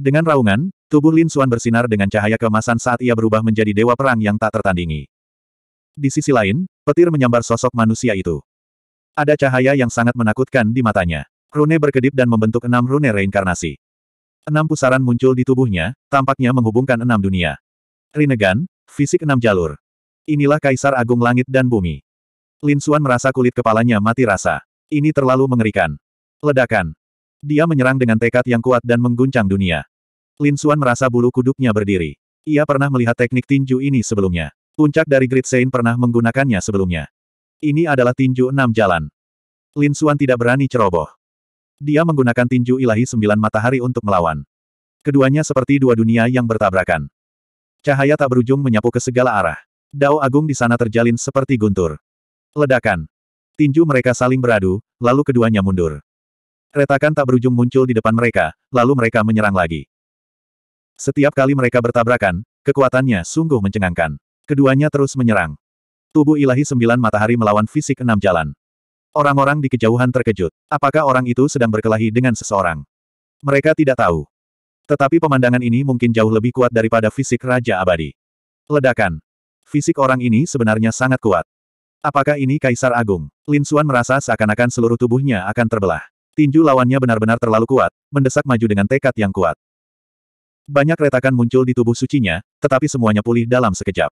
Dengan raungan, tubuh Lin Suan bersinar dengan cahaya kemasan saat ia berubah menjadi dewa perang yang tak tertandingi. Di sisi lain, petir menyambar sosok manusia itu. Ada cahaya yang sangat menakutkan di matanya. Rune berkedip dan membentuk enam rune reinkarnasi. Enam pusaran muncul di tubuhnya, tampaknya menghubungkan enam dunia. Rinegan, fisik enam jalur. Inilah Kaisar Agung Langit dan Bumi. Lin Suan merasa kulit kepalanya mati rasa. Ini terlalu mengerikan. Ledakan. Dia menyerang dengan tekad yang kuat dan mengguncang dunia. Lin Xuan merasa bulu kuduknya berdiri. Ia pernah melihat teknik tinju ini sebelumnya. Puncak dari Great Saint pernah menggunakannya sebelumnya. Ini adalah tinju enam jalan. Lin Xuan tidak berani ceroboh. Dia menggunakan tinju ilahi sembilan matahari untuk melawan. Keduanya seperti dua dunia yang bertabrakan. Cahaya tak berujung menyapu ke segala arah. Dao agung di sana terjalin seperti guntur. Ledakan. Tinju mereka saling beradu, lalu keduanya mundur. Retakan tak berujung muncul di depan mereka, lalu mereka menyerang lagi. Setiap kali mereka bertabrakan, kekuatannya sungguh mencengangkan. Keduanya terus menyerang. Tubuh ilahi sembilan matahari melawan fisik enam jalan. Orang-orang di kejauhan terkejut. Apakah orang itu sedang berkelahi dengan seseorang? Mereka tidak tahu. Tetapi pemandangan ini mungkin jauh lebih kuat daripada fisik Raja Abadi. Ledakan. Fisik orang ini sebenarnya sangat kuat. Apakah ini Kaisar Agung? Lin Xuan merasa seakan-akan seluruh tubuhnya akan terbelah. Tinju lawannya benar-benar terlalu kuat, mendesak maju dengan tekad yang kuat. Banyak retakan muncul di tubuh sucinya, tetapi semuanya pulih dalam sekejap.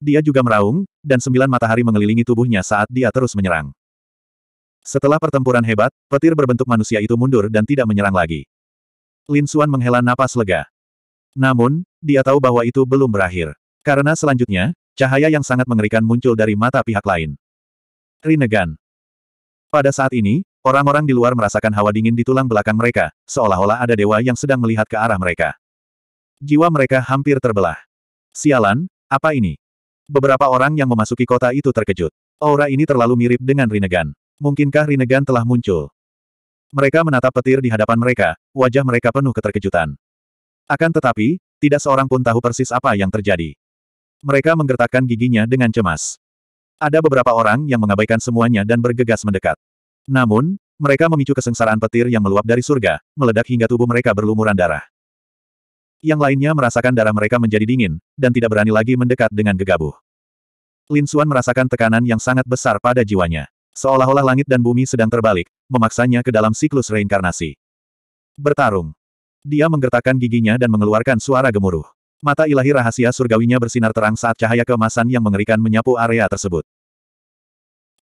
Dia juga meraung, dan sembilan matahari mengelilingi tubuhnya saat dia terus menyerang. Setelah pertempuran hebat, petir berbentuk manusia itu mundur dan tidak menyerang lagi. Lin Xuan menghela napas lega. Namun, dia tahu bahwa itu belum berakhir. Karena selanjutnya, cahaya yang sangat mengerikan muncul dari mata pihak lain. Rinnegan. Pada saat ini, Orang-orang di luar merasakan hawa dingin di tulang belakang mereka, seolah-olah ada dewa yang sedang melihat ke arah mereka. Jiwa mereka hampir terbelah. Sialan, apa ini? Beberapa orang yang memasuki kota itu terkejut. Aura ini terlalu mirip dengan Rinnegan. Mungkinkah Rinnegan telah muncul? Mereka menatap petir di hadapan mereka, wajah mereka penuh keterkejutan. Akan tetapi, tidak seorang pun tahu persis apa yang terjadi. Mereka menggertakkan giginya dengan cemas. Ada beberapa orang yang mengabaikan semuanya dan bergegas mendekat. Namun, mereka memicu kesengsaraan petir yang meluap dari surga, meledak hingga tubuh mereka berlumuran darah. Yang lainnya merasakan darah mereka menjadi dingin, dan tidak berani lagi mendekat dengan gegabah. Lin Xuan merasakan tekanan yang sangat besar pada jiwanya. Seolah-olah langit dan bumi sedang terbalik, memaksanya ke dalam siklus reinkarnasi. Bertarung. Dia menggertakkan giginya dan mengeluarkan suara gemuruh. Mata ilahi rahasia surgawinya bersinar terang saat cahaya kemasan yang mengerikan menyapu area tersebut.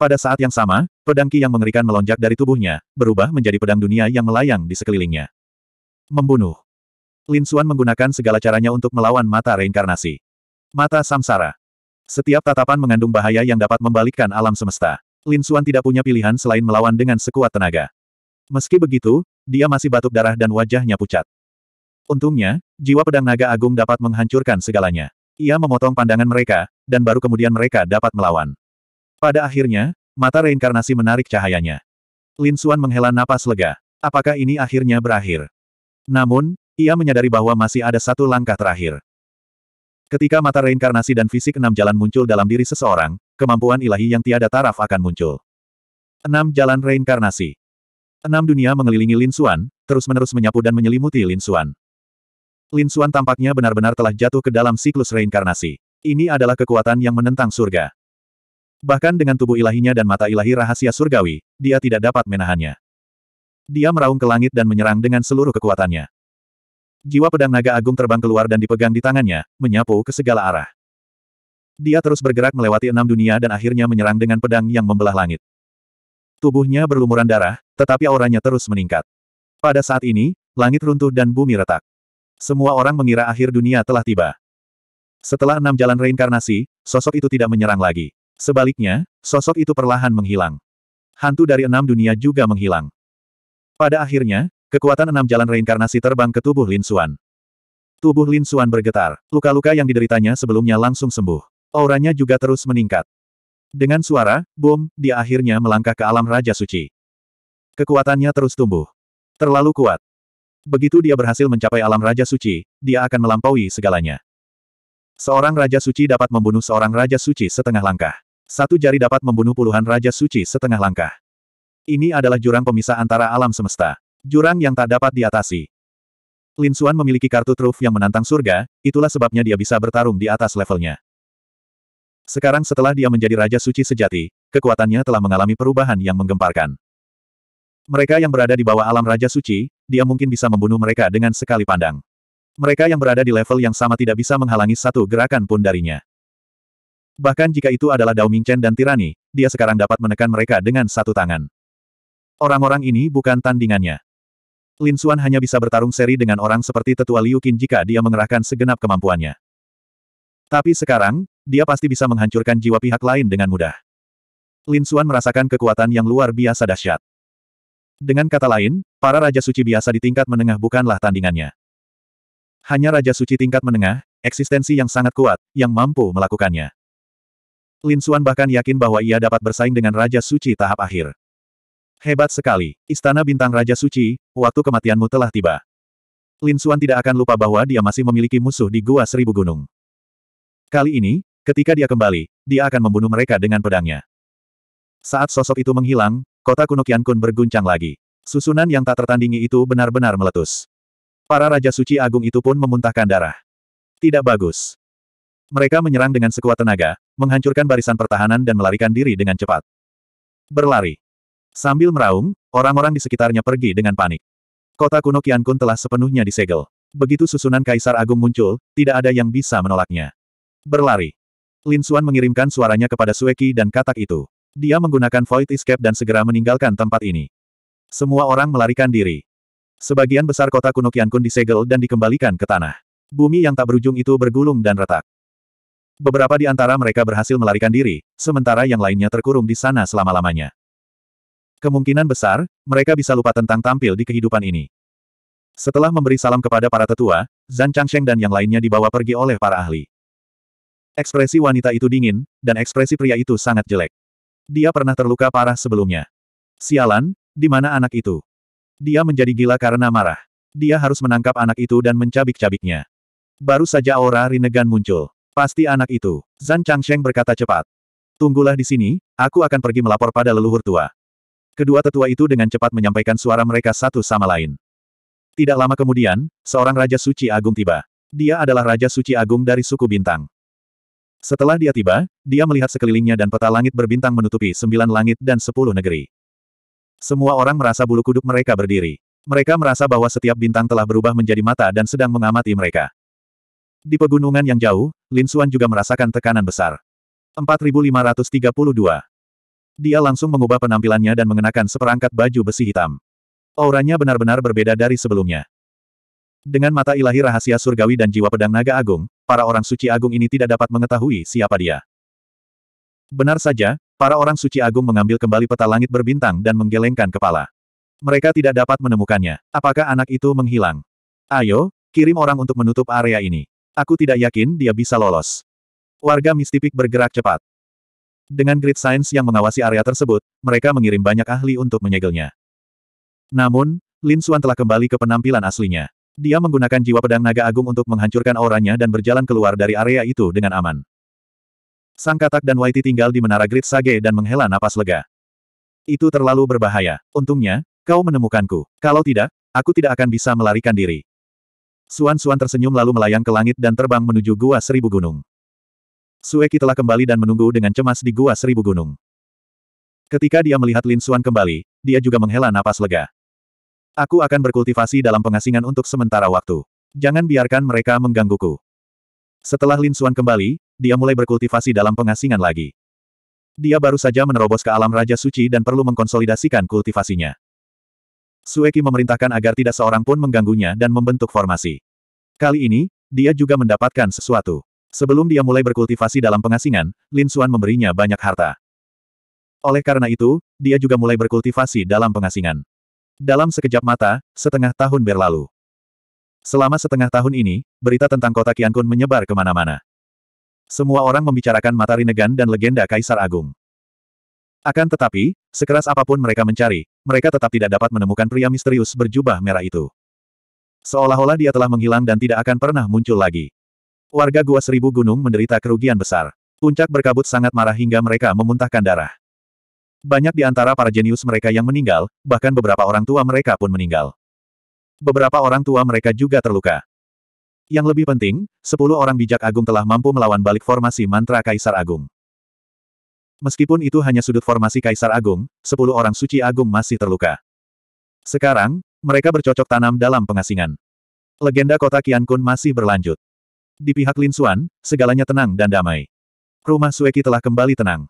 Pada saat yang sama, pedang Ki yang mengerikan melonjak dari tubuhnya, berubah menjadi pedang dunia yang melayang di sekelilingnya. Membunuh. Lin Xuan menggunakan segala caranya untuk melawan mata reinkarnasi. Mata samsara. Setiap tatapan mengandung bahaya yang dapat membalikkan alam semesta. Lin Xuan tidak punya pilihan selain melawan dengan sekuat tenaga. Meski begitu, dia masih batuk darah dan wajahnya pucat. Untungnya, jiwa pedang naga agung dapat menghancurkan segalanya. Ia memotong pandangan mereka, dan baru kemudian mereka dapat melawan. Pada akhirnya, mata reinkarnasi menarik cahayanya. Lin Xuan menghela napas lega. Apakah ini akhirnya berakhir? Namun, ia menyadari bahwa masih ada satu langkah terakhir. Ketika mata reinkarnasi dan fisik enam jalan muncul dalam diri seseorang, kemampuan ilahi yang tiada taraf akan muncul. Enam jalan reinkarnasi. Enam dunia mengelilingi Lin Xuan, terus-menerus menyapu dan menyelimuti Lin Xuan. Lin Xuan tampaknya benar-benar telah jatuh ke dalam siklus reinkarnasi. Ini adalah kekuatan yang menentang surga. Bahkan dengan tubuh ilahinya dan mata ilahi rahasia surgawi, dia tidak dapat menahannya. Dia meraung ke langit dan menyerang dengan seluruh kekuatannya. Jiwa pedang naga agung terbang keluar dan dipegang di tangannya, menyapu ke segala arah. Dia terus bergerak melewati enam dunia dan akhirnya menyerang dengan pedang yang membelah langit. Tubuhnya berlumuran darah, tetapi auranya terus meningkat. Pada saat ini, langit runtuh dan bumi retak. Semua orang mengira akhir dunia telah tiba. Setelah enam jalan reinkarnasi, sosok itu tidak menyerang lagi. Sebaliknya, sosok itu perlahan menghilang. Hantu dari enam dunia juga menghilang. Pada akhirnya, kekuatan enam jalan reinkarnasi terbang ke tubuh Lin Xuan. Tubuh Lin Xuan bergetar, luka-luka yang dideritanya sebelumnya langsung sembuh. Auranya juga terus meningkat. Dengan suara, boom, dia akhirnya melangkah ke alam Raja Suci. Kekuatannya terus tumbuh. Terlalu kuat. Begitu dia berhasil mencapai alam Raja Suci, dia akan melampaui segalanya. Seorang Raja Suci dapat membunuh seorang Raja Suci setengah langkah. Satu jari dapat membunuh puluhan Raja Suci setengah langkah. Ini adalah jurang pemisah antara alam semesta. Jurang yang tak dapat diatasi. Lin Xuan memiliki kartu truf yang menantang surga, itulah sebabnya dia bisa bertarung di atas levelnya. Sekarang setelah dia menjadi Raja Suci sejati, kekuatannya telah mengalami perubahan yang menggemparkan. Mereka yang berada di bawah alam Raja Suci, dia mungkin bisa membunuh mereka dengan sekali pandang. Mereka yang berada di level yang sama tidak bisa menghalangi satu gerakan pun darinya. Bahkan jika itu adalah Dao Mingchen dan Tirani, dia sekarang dapat menekan mereka dengan satu tangan. Orang-orang ini bukan tandingannya. Lin Xuan hanya bisa bertarung seri dengan orang seperti tetua Liu Qin jika dia mengerahkan segenap kemampuannya. Tapi sekarang, dia pasti bisa menghancurkan jiwa pihak lain dengan mudah. Lin Xuan merasakan kekuatan yang luar biasa dahsyat. Dengan kata lain, para Raja Suci biasa di tingkat menengah bukanlah tandingannya. Hanya Raja Suci tingkat menengah, eksistensi yang sangat kuat, yang mampu melakukannya. Lin Suan bahkan yakin bahwa ia dapat bersaing dengan Raja Suci tahap akhir. Hebat sekali, Istana Bintang Raja Suci, waktu kematianmu telah tiba. Lin Suan tidak akan lupa bahwa dia masih memiliki musuh di Gua Seribu Gunung. Kali ini, ketika dia kembali, dia akan membunuh mereka dengan pedangnya. Saat sosok itu menghilang, kota kuno Kun berguncang lagi. Susunan yang tak tertandingi itu benar-benar meletus. Para Raja Suci Agung itu pun memuntahkan darah. Tidak bagus. Mereka menyerang dengan sekuat tenaga, menghancurkan barisan pertahanan dan melarikan diri dengan cepat. Berlari. Sambil meraung, orang-orang di sekitarnya pergi dengan panik. Kota kuno Kiankun telah sepenuhnya disegel. Begitu susunan Kaisar Agung muncul, tidak ada yang bisa menolaknya. Berlari. Lin Suan mengirimkan suaranya kepada Sueki dan katak itu. Dia menggunakan Void Escape dan segera meninggalkan tempat ini. Semua orang melarikan diri. Sebagian besar kota kuno Kiankun disegel dan dikembalikan ke tanah. Bumi yang tak berujung itu bergulung dan retak. Beberapa di antara mereka berhasil melarikan diri, sementara yang lainnya terkurung di sana selama-lamanya. Kemungkinan besar, mereka bisa lupa tentang tampil di kehidupan ini. Setelah memberi salam kepada para tetua, Zhan Changsheng dan yang lainnya dibawa pergi oleh para ahli. Ekspresi wanita itu dingin, dan ekspresi pria itu sangat jelek. Dia pernah terluka parah sebelumnya. Sialan, di mana anak itu? Dia menjadi gila karena marah. Dia harus menangkap anak itu dan mencabik-cabiknya. Baru saja aura Rinnegan muncul. Pasti anak itu. Zan Changsheng berkata cepat. Tunggulah di sini, aku akan pergi melapor pada leluhur tua. Kedua tetua itu dengan cepat menyampaikan suara mereka satu sama lain. Tidak lama kemudian, seorang Raja Suci Agung tiba. Dia adalah Raja Suci Agung dari suku Bintang. Setelah dia tiba, dia melihat sekelilingnya dan peta langit berbintang menutupi sembilan langit dan sepuluh negeri. Semua orang merasa bulu kuduk mereka berdiri. Mereka merasa bahwa setiap bintang telah berubah menjadi mata dan sedang mengamati mereka. Di pegunungan yang jauh, Lin Xuan juga merasakan tekanan besar. 4532. Dia langsung mengubah penampilannya dan mengenakan seperangkat baju besi hitam. Auranya benar-benar berbeda dari sebelumnya. Dengan mata ilahi rahasia surgawi dan jiwa pedang naga agung, para orang suci agung ini tidak dapat mengetahui siapa dia. Benar saja, para orang suci agung mengambil kembali peta langit berbintang dan menggelengkan kepala. Mereka tidak dapat menemukannya. Apakah anak itu menghilang? Ayo, kirim orang untuk menutup area ini. Aku tidak yakin dia bisa lolos. Warga mistipik bergerak cepat. Dengan grid science yang mengawasi area tersebut, mereka mengirim banyak ahli untuk menyegelnya. Namun, Lin Xuan telah kembali ke penampilan aslinya. Dia menggunakan jiwa pedang naga agung untuk menghancurkan auranya dan berjalan keluar dari area itu dengan aman. Sang katak dan Waiti tinggal di menara Grid Sage dan menghela napas lega. Itu terlalu berbahaya. Untungnya, kau menemukanku. Kalau tidak, aku tidak akan bisa melarikan diri. Suan-Suan tersenyum lalu melayang ke langit dan terbang menuju Gua Seribu Gunung. Sueki telah kembali dan menunggu dengan cemas di Gua Seribu Gunung. Ketika dia melihat Lin Suan kembali, dia juga menghela napas lega. Aku akan berkultivasi dalam pengasingan untuk sementara waktu. Jangan biarkan mereka menggangguku. Setelah Lin Suan kembali, dia mulai berkultivasi dalam pengasingan lagi. Dia baru saja menerobos ke alam Raja Suci dan perlu mengkonsolidasikan kultivasinya. Sueki memerintahkan agar tidak seorang pun mengganggunya dan membentuk formasi. Kali ini, dia juga mendapatkan sesuatu. Sebelum dia mulai berkultivasi dalam pengasingan, Lin Xuan memberinya banyak harta. Oleh karena itu, dia juga mulai berkultivasi dalam pengasingan. Dalam sekejap mata, setengah tahun berlalu. Selama setengah tahun ini, berita tentang kota Kiankun menyebar kemana-mana. Semua orang membicarakan mata Rinnegan dan legenda Kaisar Agung. Akan tetapi, sekeras apapun mereka mencari, mereka tetap tidak dapat menemukan pria misterius berjubah merah itu. Seolah-olah dia telah menghilang dan tidak akan pernah muncul lagi. Warga Gua Seribu Gunung menderita kerugian besar. Puncak berkabut sangat marah hingga mereka memuntahkan darah. Banyak di antara para jenius mereka yang meninggal, bahkan beberapa orang tua mereka pun meninggal. Beberapa orang tua mereka juga terluka. Yang lebih penting, sepuluh orang bijak agung telah mampu melawan balik formasi mantra Kaisar Agung. Meskipun itu hanya sudut formasi Kaisar Agung, sepuluh orang suci agung masih terluka. Sekarang, mereka bercocok tanam dalam pengasingan. Legenda kota Qiankun masih berlanjut. Di pihak Lin Xuan, segalanya tenang dan damai. Rumah Sueki telah kembali tenang.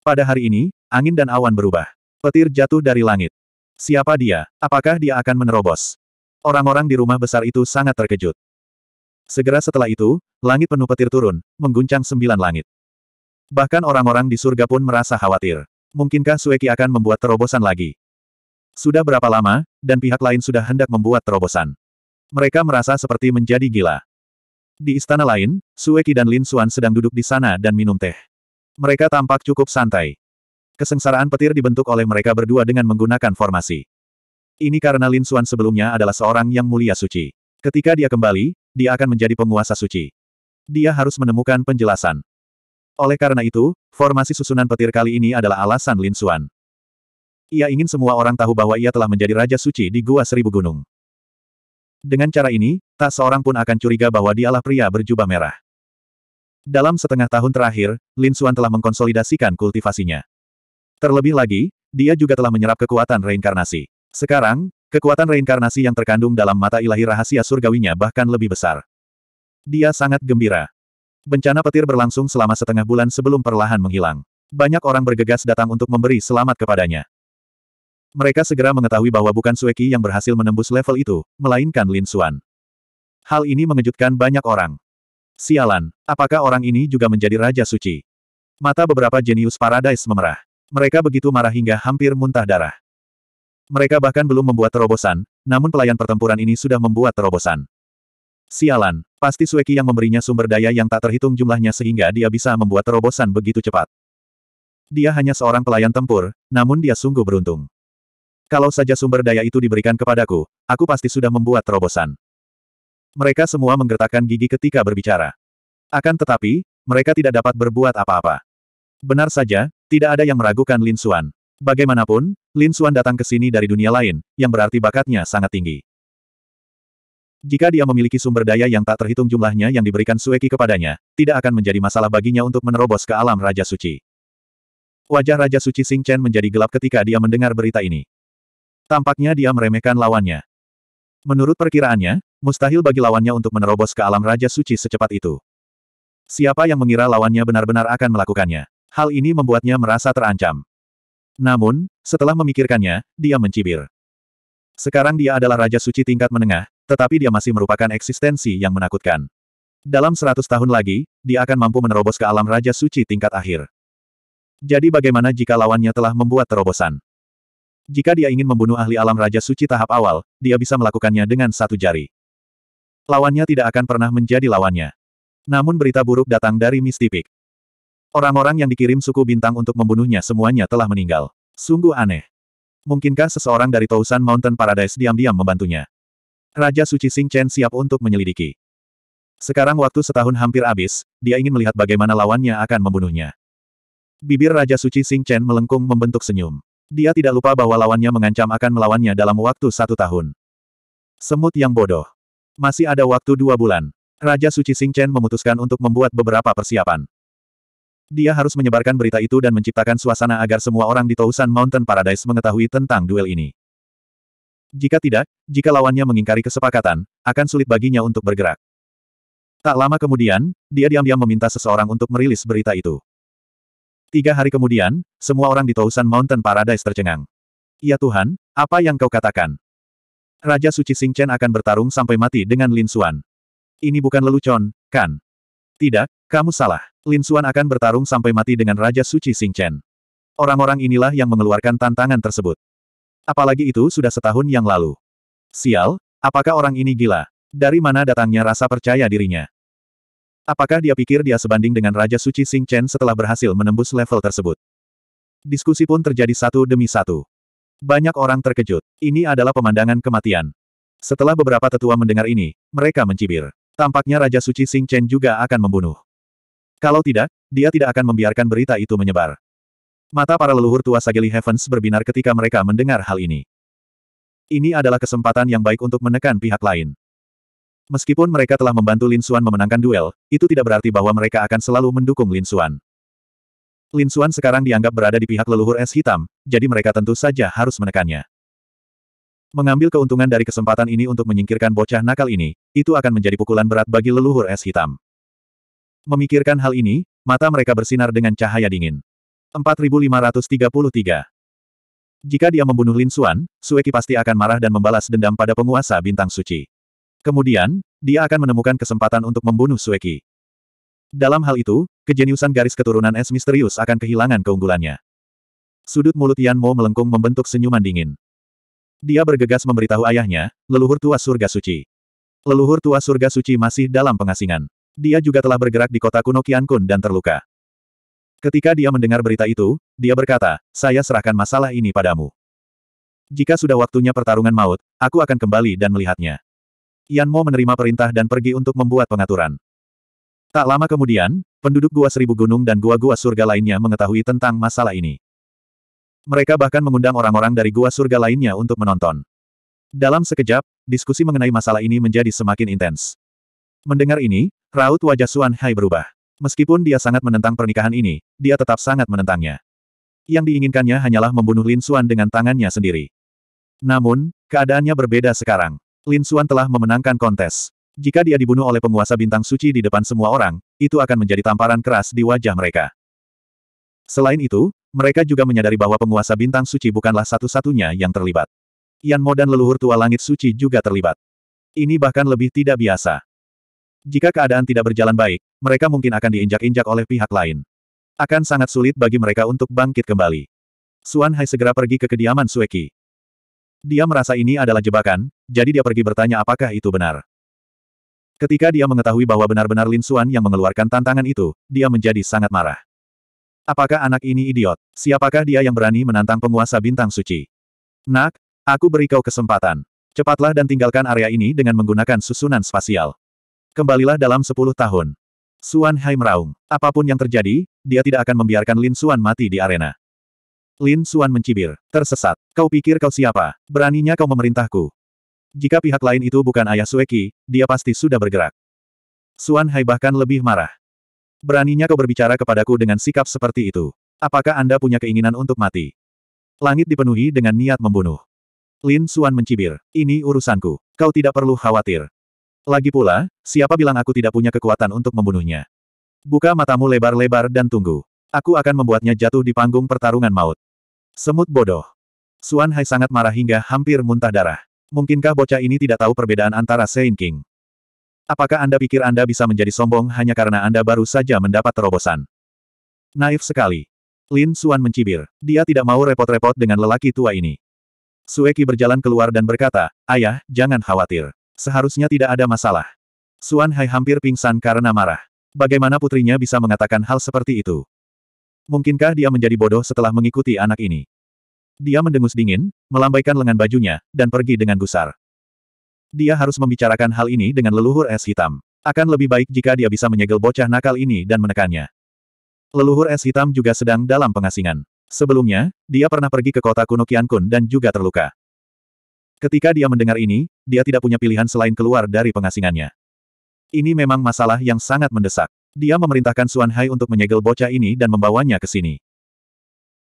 Pada hari ini, angin dan awan berubah. Petir jatuh dari langit. Siapa dia? Apakah dia akan menerobos? Orang-orang di rumah besar itu sangat terkejut. Segera setelah itu, langit penuh petir turun, mengguncang sembilan langit. Bahkan orang-orang di surga pun merasa khawatir. Mungkinkah Sueki akan membuat terobosan lagi? Sudah berapa lama, dan pihak lain sudah hendak membuat terobosan. Mereka merasa seperti menjadi gila. Di istana lain, Sueki dan Lin Suan sedang duduk di sana dan minum teh. Mereka tampak cukup santai. Kesengsaraan petir dibentuk oleh mereka berdua dengan menggunakan formasi. Ini karena Lin Suan sebelumnya adalah seorang yang mulia suci. Ketika dia kembali, dia akan menjadi penguasa suci. Dia harus menemukan penjelasan. Oleh karena itu, formasi susunan petir kali ini adalah alasan Lin Xuan. Ia ingin semua orang tahu bahwa ia telah menjadi Raja Suci di Gua Seribu Gunung. Dengan cara ini, tak seorang pun akan curiga bahwa dialah pria berjubah merah. Dalam setengah tahun terakhir, Lin Xuan telah mengkonsolidasikan kultivasinya. Terlebih lagi, dia juga telah menyerap kekuatan reinkarnasi. Sekarang, Kekuatan reinkarnasi yang terkandung dalam mata ilahi rahasia surgawinya bahkan lebih besar. Dia sangat gembira. Bencana petir berlangsung selama setengah bulan sebelum perlahan menghilang. Banyak orang bergegas datang untuk memberi selamat kepadanya. Mereka segera mengetahui bahwa bukan Sueki yang berhasil menembus level itu, melainkan Lin Xuan. Hal ini mengejutkan banyak orang. Sialan, apakah orang ini juga menjadi Raja Suci? Mata beberapa jenius Paradise memerah. Mereka begitu marah hingga hampir muntah darah. Mereka bahkan belum membuat terobosan, namun pelayan pertempuran ini sudah membuat terobosan. Sialan, pasti Sueki yang memberinya sumber daya yang tak terhitung jumlahnya sehingga dia bisa membuat terobosan begitu cepat. Dia hanya seorang pelayan tempur, namun dia sungguh beruntung. Kalau saja sumber daya itu diberikan kepadaku, aku pasti sudah membuat terobosan. Mereka semua menggertakkan gigi ketika berbicara. Akan tetapi, mereka tidak dapat berbuat apa-apa. Benar saja, tidak ada yang meragukan Lin Suan. Bagaimanapun, Lin Suan datang ke sini dari dunia lain, yang berarti bakatnya sangat tinggi. Jika dia memiliki sumber daya yang tak terhitung jumlahnya yang diberikan Sueki kepadanya, tidak akan menjadi masalah baginya untuk menerobos ke alam Raja Suci. Wajah Raja Suci Sing Chen menjadi gelap ketika dia mendengar berita ini. Tampaknya dia meremehkan lawannya. Menurut perkiraannya, mustahil bagi lawannya untuk menerobos ke alam Raja Suci secepat itu. Siapa yang mengira lawannya benar-benar akan melakukannya? Hal ini membuatnya merasa terancam. Namun, setelah memikirkannya, dia mencibir. Sekarang dia adalah Raja Suci tingkat menengah, tetapi dia masih merupakan eksistensi yang menakutkan. Dalam seratus tahun lagi, dia akan mampu menerobos ke alam Raja Suci tingkat akhir. Jadi bagaimana jika lawannya telah membuat terobosan? Jika dia ingin membunuh ahli alam Raja Suci tahap awal, dia bisa melakukannya dengan satu jari. Lawannya tidak akan pernah menjadi lawannya. Namun berita buruk datang dari Mistipik. Orang-orang yang dikirim suku bintang untuk membunuhnya semuanya telah meninggal. Sungguh aneh. Mungkinkah seseorang dari Tousan Mountain Paradise diam-diam membantunya? Raja Suci Sing Chen siap untuk menyelidiki. Sekarang waktu setahun hampir habis, dia ingin melihat bagaimana lawannya akan membunuhnya. Bibir Raja Suci Sing Chen melengkung membentuk senyum. Dia tidak lupa bahwa lawannya mengancam akan melawannya dalam waktu satu tahun. Semut yang bodoh. Masih ada waktu dua bulan. Raja Suci Sing Chen memutuskan untuk membuat beberapa persiapan. Dia harus menyebarkan berita itu dan menciptakan suasana agar semua orang di Tousan Mountain Paradise mengetahui tentang duel ini. Jika tidak, jika lawannya mengingkari kesepakatan, akan sulit baginya untuk bergerak. Tak lama kemudian, dia diam-diam meminta seseorang untuk merilis berita itu. Tiga hari kemudian, semua orang di Tousan Mountain Paradise tercengang. Ya Tuhan, apa yang kau katakan? Raja Suci Singchen akan bertarung sampai mati dengan Lin Xuan. Ini bukan lelucon, kan? Tidak, kamu salah. Lin Xuan akan bertarung sampai mati dengan Raja Suci Sing Chen. Orang-orang inilah yang mengeluarkan tantangan tersebut. Apalagi itu sudah setahun yang lalu. Sial, apakah orang ini gila? Dari mana datangnya rasa percaya dirinya? Apakah dia pikir dia sebanding dengan Raja Suci Sing Chen setelah berhasil menembus level tersebut? Diskusi pun terjadi satu demi satu. Banyak orang terkejut. Ini adalah pemandangan kematian. Setelah beberapa tetua mendengar ini, mereka mencibir. Tampaknya Raja Suci Sing Chen juga akan membunuh. Kalau tidak, dia tidak akan membiarkan berita itu menyebar. Mata para leluhur tua Sageli Heavens berbinar ketika mereka mendengar hal ini. Ini adalah kesempatan yang baik untuk menekan pihak lain. Meskipun mereka telah membantu Lin Xuan memenangkan duel, itu tidak berarti bahwa mereka akan selalu mendukung Lin Xuan. Lin Xuan sekarang dianggap berada di pihak leluhur es hitam, jadi mereka tentu saja harus menekannya. Mengambil keuntungan dari kesempatan ini untuk menyingkirkan bocah nakal ini, itu akan menjadi pukulan berat bagi leluhur es hitam. Memikirkan hal ini, mata mereka bersinar dengan cahaya dingin. 4533 Jika dia membunuh Lin Suan, Sueki pasti akan marah dan membalas dendam pada penguasa bintang suci. Kemudian, dia akan menemukan kesempatan untuk membunuh Sueki. Dalam hal itu, kejeniusan garis keturunan es misterius akan kehilangan keunggulannya. Sudut mulut Yan Mo melengkung membentuk senyuman dingin. Dia bergegas memberitahu ayahnya, leluhur tua surga suci. Leluhur tua surga suci masih dalam pengasingan. Dia juga telah bergerak di kota kuno Kun dan terluka. Ketika dia mendengar berita itu, dia berkata, saya serahkan masalah ini padamu. Jika sudah waktunya pertarungan maut, aku akan kembali dan melihatnya. Yan Mo menerima perintah dan pergi untuk membuat pengaturan. Tak lama kemudian, penduduk Gua Seribu Gunung dan Gua-Gua Surga lainnya mengetahui tentang masalah ini. Mereka bahkan mengundang orang-orang dari gua surga lainnya untuk menonton. Dalam sekejap, diskusi mengenai masalah ini menjadi semakin intens. Mendengar ini, raut wajah Suan Hai berubah. Meskipun dia sangat menentang pernikahan ini, dia tetap sangat menentangnya. Yang diinginkannya hanyalah membunuh Lin Suan dengan tangannya sendiri. Namun, keadaannya berbeda sekarang. Lin Suan telah memenangkan kontes. Jika dia dibunuh oleh penguasa bintang suci di depan semua orang, itu akan menjadi tamparan keras di wajah mereka. Selain itu, mereka juga menyadari bahwa penguasa bintang suci bukanlah satu-satunya yang terlibat. Yan Mo dan leluhur tua langit suci juga terlibat. Ini bahkan lebih tidak biasa. Jika keadaan tidak berjalan baik, mereka mungkin akan diinjak-injak oleh pihak lain. Akan sangat sulit bagi mereka untuk bangkit kembali. Suan Hai segera pergi ke kediaman Sueki. Dia merasa ini adalah jebakan, jadi dia pergi bertanya apakah itu benar. Ketika dia mengetahui bahwa benar-benar Lin Suan yang mengeluarkan tantangan itu, dia menjadi sangat marah. Apakah anak ini idiot? Siapakah dia yang berani menantang penguasa bintang suci? Nak, aku beri kau kesempatan. Cepatlah dan tinggalkan area ini dengan menggunakan susunan spasial. Kembalilah dalam sepuluh tahun. Suan Hai meraung. Apapun yang terjadi, dia tidak akan membiarkan Lin Suan mati di arena. Lin Suan mencibir. Tersesat. Kau pikir kau siapa? Beraninya kau memerintahku. Jika pihak lain itu bukan ayah Sueki, dia pasti sudah bergerak. Suan Hai bahkan lebih marah. Beraninya kau berbicara kepadaku dengan sikap seperti itu. Apakah Anda punya keinginan untuk mati? Langit dipenuhi dengan niat membunuh. Lin Suan mencibir. Ini urusanku. Kau tidak perlu khawatir. Lagi pula, siapa bilang aku tidak punya kekuatan untuk membunuhnya? Buka matamu lebar-lebar dan tunggu. Aku akan membuatnya jatuh di panggung pertarungan maut. Semut bodoh. Suan Hai sangat marah hingga hampir muntah darah. Mungkinkah bocah ini tidak tahu perbedaan antara Saint King? Apakah Anda pikir Anda bisa menjadi sombong hanya karena Anda baru saja mendapat terobosan? Naif sekali. Lin Suan mencibir. Dia tidak mau repot-repot dengan lelaki tua ini. Sueki berjalan keluar dan berkata, Ayah, jangan khawatir. Seharusnya tidak ada masalah. Suan Hai hampir pingsan karena marah. Bagaimana putrinya bisa mengatakan hal seperti itu? Mungkinkah dia menjadi bodoh setelah mengikuti anak ini? Dia mendengus dingin, melambaikan lengan bajunya, dan pergi dengan gusar. Dia harus membicarakan hal ini dengan leluhur es hitam. Akan lebih baik jika dia bisa menyegel bocah nakal ini dan menekannya. Leluhur es hitam juga sedang dalam pengasingan. Sebelumnya, dia pernah pergi ke kota kuno Kun dan juga terluka. Ketika dia mendengar ini, dia tidak punya pilihan selain keluar dari pengasingannya. Ini memang masalah yang sangat mendesak. Dia memerintahkan Suan Hai untuk menyegel bocah ini dan membawanya ke sini.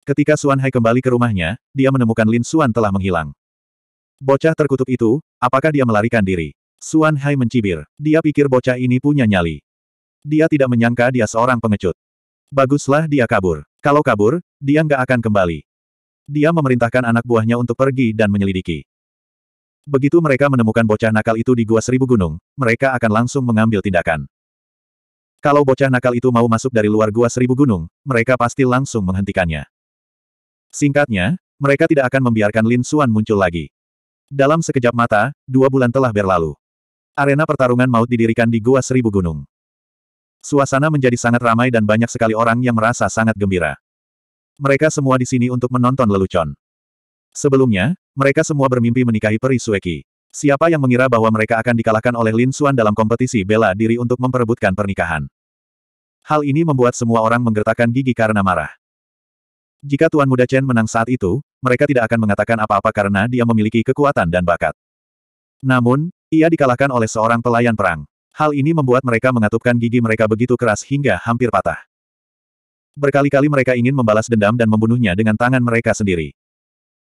Ketika Suan Hai kembali ke rumahnya, dia menemukan Lin Suan telah menghilang. Bocah terkutuk itu, apakah dia melarikan diri? Suan Hai mencibir. Dia pikir bocah ini punya nyali. Dia tidak menyangka dia seorang pengecut. Baguslah dia kabur. Kalau kabur, dia nggak akan kembali. Dia memerintahkan anak buahnya untuk pergi dan menyelidiki. Begitu mereka menemukan bocah nakal itu di Gua Seribu Gunung, mereka akan langsung mengambil tindakan. Kalau bocah nakal itu mau masuk dari luar Gua Seribu Gunung, mereka pasti langsung menghentikannya. Singkatnya, mereka tidak akan membiarkan Lin Suan muncul lagi. Dalam sekejap mata, dua bulan telah berlalu. Arena pertarungan maut didirikan di Gua Seribu Gunung. Suasana menjadi sangat ramai dan banyak sekali orang yang merasa sangat gembira. Mereka semua di sini untuk menonton lelucon. Sebelumnya, mereka semua bermimpi menikahi Peri Sueki. Siapa yang mengira bahwa mereka akan dikalahkan oleh Lin Xuan dalam kompetisi bela diri untuk memperebutkan pernikahan? Hal ini membuat semua orang menggertakkan gigi karena marah. Jika Tuan Muda Chen menang saat itu, mereka tidak akan mengatakan apa-apa karena dia memiliki kekuatan dan bakat. Namun, ia dikalahkan oleh seorang pelayan perang. Hal ini membuat mereka mengatupkan gigi mereka begitu keras hingga hampir patah. Berkali-kali mereka ingin membalas dendam dan membunuhnya dengan tangan mereka sendiri.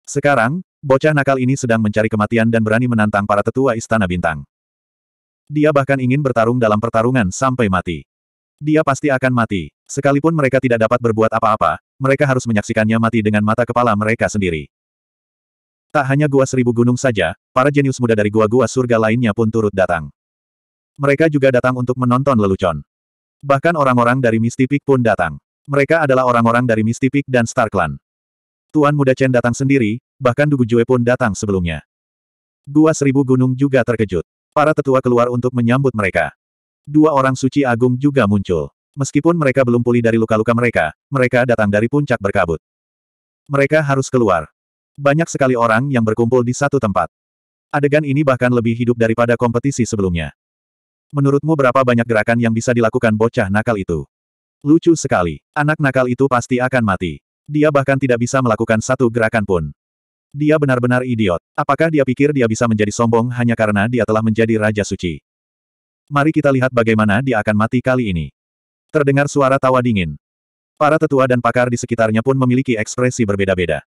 Sekarang, bocah nakal ini sedang mencari kematian dan berani menantang para tetua Istana Bintang. Dia bahkan ingin bertarung dalam pertarungan sampai mati. Dia pasti akan mati. Sekalipun mereka tidak dapat berbuat apa-apa, mereka harus menyaksikannya mati dengan mata kepala mereka sendiri. Tak hanya gua seribu gunung saja, para jenius muda dari gua-gua surga lainnya pun turut datang. Mereka juga datang untuk menonton lelucon. Bahkan orang-orang dari Mistipik pun datang. Mereka adalah orang-orang dari Mistipik dan Starkland. Tuan Muda Chen datang sendiri, bahkan Dugu Jue pun datang sebelumnya. Gua Seribu Gunung juga terkejut. Para tetua keluar untuk menyambut mereka. Dua orang suci agung juga muncul. Meskipun mereka belum pulih dari luka-luka mereka, mereka datang dari puncak berkabut. Mereka harus keluar. Banyak sekali orang yang berkumpul di satu tempat. Adegan ini bahkan lebih hidup daripada kompetisi sebelumnya. Menurutmu berapa banyak gerakan yang bisa dilakukan bocah nakal itu? Lucu sekali. Anak nakal itu pasti akan mati. Dia bahkan tidak bisa melakukan satu gerakan pun. Dia benar-benar idiot. Apakah dia pikir dia bisa menjadi sombong hanya karena dia telah menjadi Raja Suci? Mari kita lihat bagaimana dia akan mati kali ini. Terdengar suara tawa dingin. Para tetua dan pakar di sekitarnya pun memiliki ekspresi berbeda-beda.